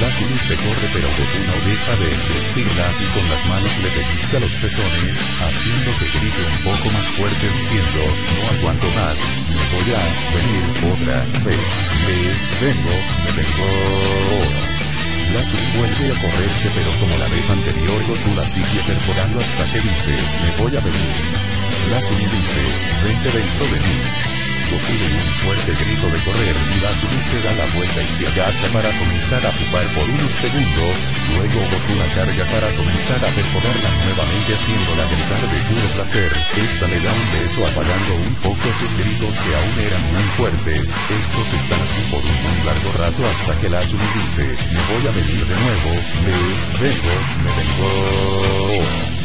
Lazuli se corre pero con una oveja de intestina y con las manos le pellizca los pezones, haciendo que grite un poco más fuerte diciendo, no aguanto más, me voy a venir otra vez, me vengo, me vengo. Lazuli vuelve a correrse pero como la vez anterior Goku sigue perforando hasta que dice, me voy a venir. Lazuli dice, vente dentro de mí. Goku un fuerte grito de correr, y la subi se da la vuelta y se agacha para comenzar a jugar por unos segundos, luego Goku la carga para comenzar a perforarla nuevamente haciéndola gritar de puro placer, esta le da un beso apagando un poco sus gritos que aún eran muy fuertes, estos están así por un largo rato hasta que la la dice, me voy a venir de nuevo, me vengo, me vengo.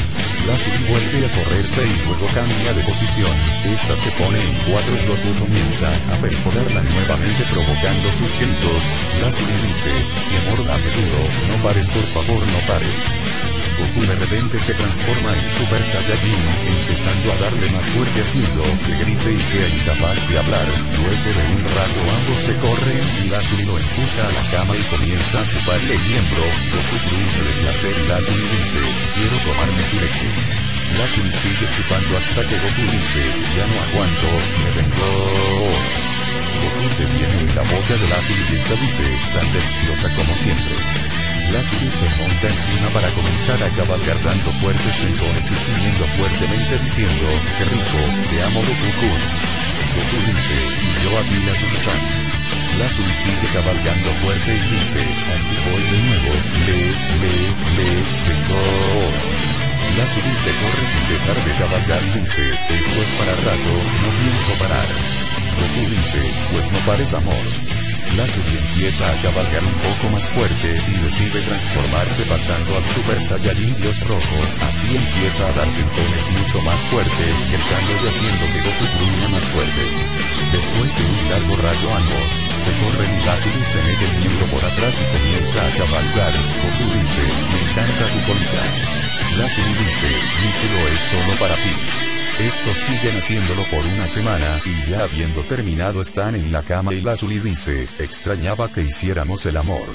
Lazuli vuelve a correrse y luego cambia de posición. Esta se pone en cuatro y Goku comienza a perforarla nuevamente provocando sus gritos. Lazuli dice, si amor dame duro, no pares por favor no pares. Goku de repente se transforma en Super Saiyajin, empezando a darle más fuerte haciendo que grite y sea incapaz de hablar. Luego de un rato ambos se corren y Lazuli lo empuja a la cama y comienza a chuparle el miembro. Goku gruñe de placer y Lazuli dice, quiero tomarme tu leche. La sigue chupando hasta que Goku dice, ya no aguanto, me vengo. Goku se viene en la boca de la y esta dice, tan deliciosa como siempre. La se monta encima para comenzar a cabalgar dando fuertes sentones y gimiendo fuertemente diciendo, qué rico, te amo Goku-kun. Goku dice, y yo a ti La chan sigue cabalgando fuerte y dice, aquí voy de nuevo, le, le, le, vengo. Lazo se corre sin dejar de cabalgar dice, esto es para rato, no pienso parar. Goku dice, pues no pares amor. Lazuri empieza a cabalgar un poco más fuerte y decide transformarse pasando al Super Saiyajin Dios Rojo, así empieza a dar síntomas mucho más fuertes, cambio y haciendo que Goku gruña más fuerte. Después de un largo rayo ambos, se corren y se mete el libro por atrás y comienza a cabalgar, Goku dice, me encanta tu colita. Lazuri dice, mi es solo para ti. Estos siguen haciéndolo por una semana, y ya habiendo terminado están en la cama y Lazuli dice, extrañaba que hiciéramos el amor.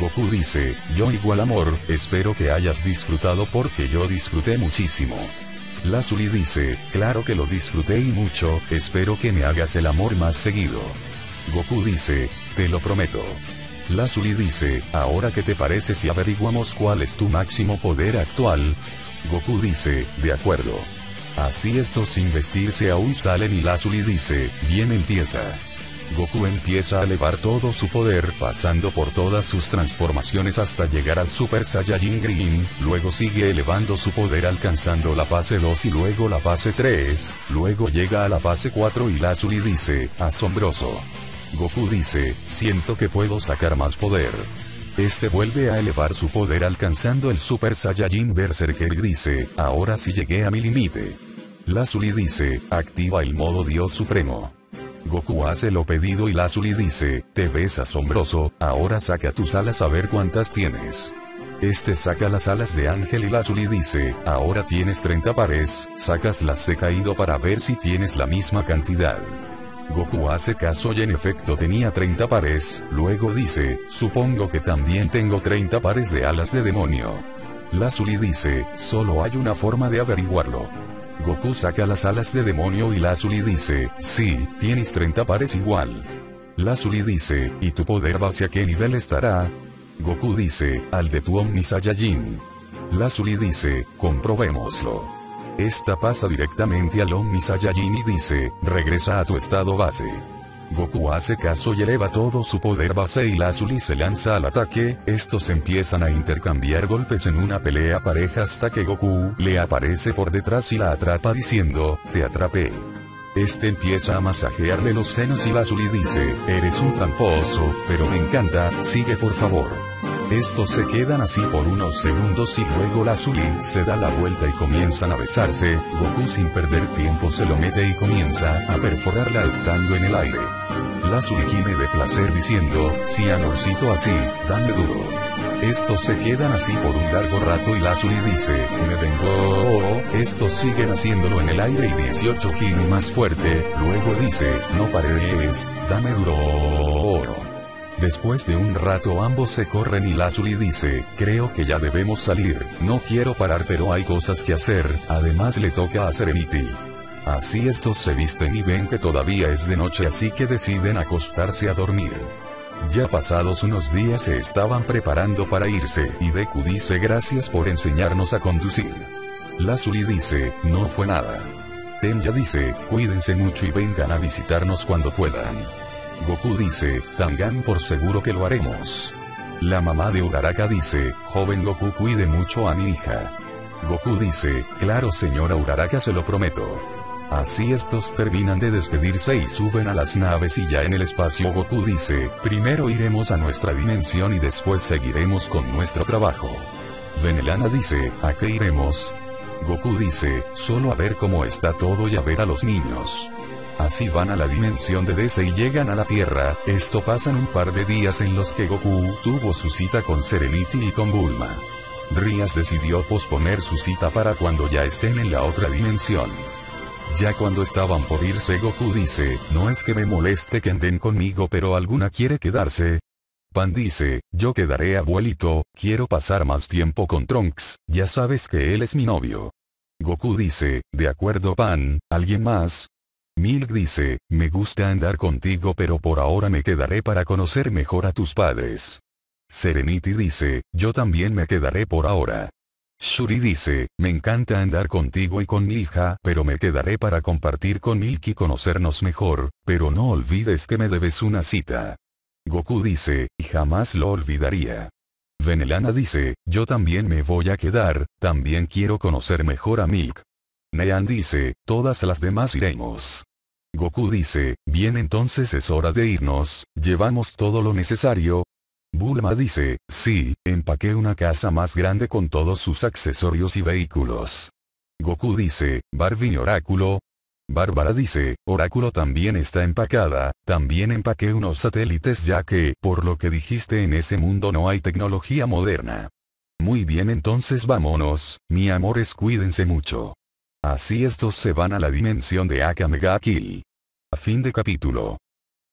Goku dice, yo igual amor, espero que hayas disfrutado porque yo disfruté muchísimo. Lazuli dice, claro que lo disfruté y mucho, espero que me hagas el amor más seguido. Goku dice, te lo prometo. Lazuli dice, ahora que te parece si averiguamos cuál es tu máximo poder actual. Goku dice, de acuerdo. Así estos sin vestirse aún salen y Lazuli dice, bien empieza. Goku empieza a elevar todo su poder pasando por todas sus transformaciones hasta llegar al Super Saiyajin Green, luego sigue elevando su poder alcanzando la fase 2 y luego la fase 3, luego llega a la fase 4 y Lazuli dice, asombroso. Goku dice, siento que puedo sacar más poder. Este vuelve a elevar su poder alcanzando el Super Saiyajin Berserker y dice, ahora sí llegué a mi límite. Lazuli dice, activa el modo Dios Supremo. Goku hace lo pedido y Lazuli dice, te ves asombroso, ahora saca tus alas a ver cuántas tienes. Este saca las alas de Ángel y Lazuli dice, ahora tienes 30 pares, sacas las de caído para ver si tienes la misma cantidad. Goku hace caso y en efecto tenía 30 pares, luego dice, supongo que también tengo 30 pares de alas de demonio. Lazuli dice, solo hay una forma de averiguarlo. Goku saca las alas de demonio y Lazuli dice, sí, tienes 30 pares igual. Lazuli dice, ¿y tu poder base a qué nivel estará? Goku dice, al de tu Omni Saiyajin. Lazuli dice, comprobémoslo. Esta pasa directamente al Omni Saiyajin y dice, regresa a tu estado base. Goku hace caso y eleva todo su poder base y la se lanza al ataque, estos empiezan a intercambiar golpes en una pelea pareja hasta que Goku le aparece por detrás y la atrapa diciendo, te atrapé. Este empieza a masajearle los senos y la dice, eres un tramposo, pero me encanta, sigue por favor. Estos se quedan así por unos segundos y luego la se da la vuelta y comienzan a besarse, Goku sin perder tiempo se lo mete y comienza a perforarla estando en el aire. La gime de placer diciendo, si amorcito así, dame duro. Estos se quedan así por un largo rato y la dice, me vengo. Estos siguen haciéndolo en el aire y 18 gime más fuerte, luego dice, no pares, dame duro. Después de un rato ambos se corren y Lazuli dice, creo que ya debemos salir, no quiero parar pero hay cosas que hacer, además le toca a Serenity. Así estos se visten y ven que todavía es de noche así que deciden acostarse a dormir. Ya pasados unos días se estaban preparando para irse y Deku dice gracias por enseñarnos a conducir. Lazuli dice, no fue nada. ya dice, cuídense mucho y vengan a visitarnos cuando puedan. Goku dice, Tangan por seguro que lo haremos. La mamá de Uraraka dice, joven Goku cuide mucho a mi hija. Goku dice, claro señora Uraraka se lo prometo. Así estos terminan de despedirse y suben a las naves y ya en el espacio Goku dice, primero iremos a nuestra dimensión y después seguiremos con nuestro trabajo. Venelana dice, ¿a qué iremos? Goku dice, solo a ver cómo está todo y a ver a los niños. Así van a la dimensión de DC y llegan a la Tierra, esto pasan un par de días en los que Goku tuvo su cita con Serenity y con Bulma. Rías decidió posponer su cita para cuando ya estén en la otra dimensión. Ya cuando estaban por irse Goku dice, no es que me moleste que anden conmigo pero alguna quiere quedarse. Pan dice, yo quedaré abuelito, quiero pasar más tiempo con Trunks, ya sabes que él es mi novio. Goku dice, de acuerdo Pan, ¿alguien más? Milk dice, me gusta andar contigo pero por ahora me quedaré para conocer mejor a tus padres. Serenity dice, yo también me quedaré por ahora. Shuri dice, me encanta andar contigo y con mi hija, pero me quedaré para compartir con Milk y conocernos mejor, pero no olvides que me debes una cita. Goku dice, y jamás lo olvidaría. Venelana dice, yo también me voy a quedar, también quiero conocer mejor a Milk. Nean dice, todas las demás iremos. Goku dice, bien entonces es hora de irnos, llevamos todo lo necesario. Bulma dice, sí, empaqué una casa más grande con todos sus accesorios y vehículos. Goku dice, Barbie Oráculo. Bárbara dice, Oráculo también está empacada, también empaqué unos satélites ya que, por lo que dijiste en ese mundo no hay tecnología moderna. Muy bien entonces vámonos, mi amores cuídense mucho. Así estos se van a la dimensión de Akame ga A fin de capítulo.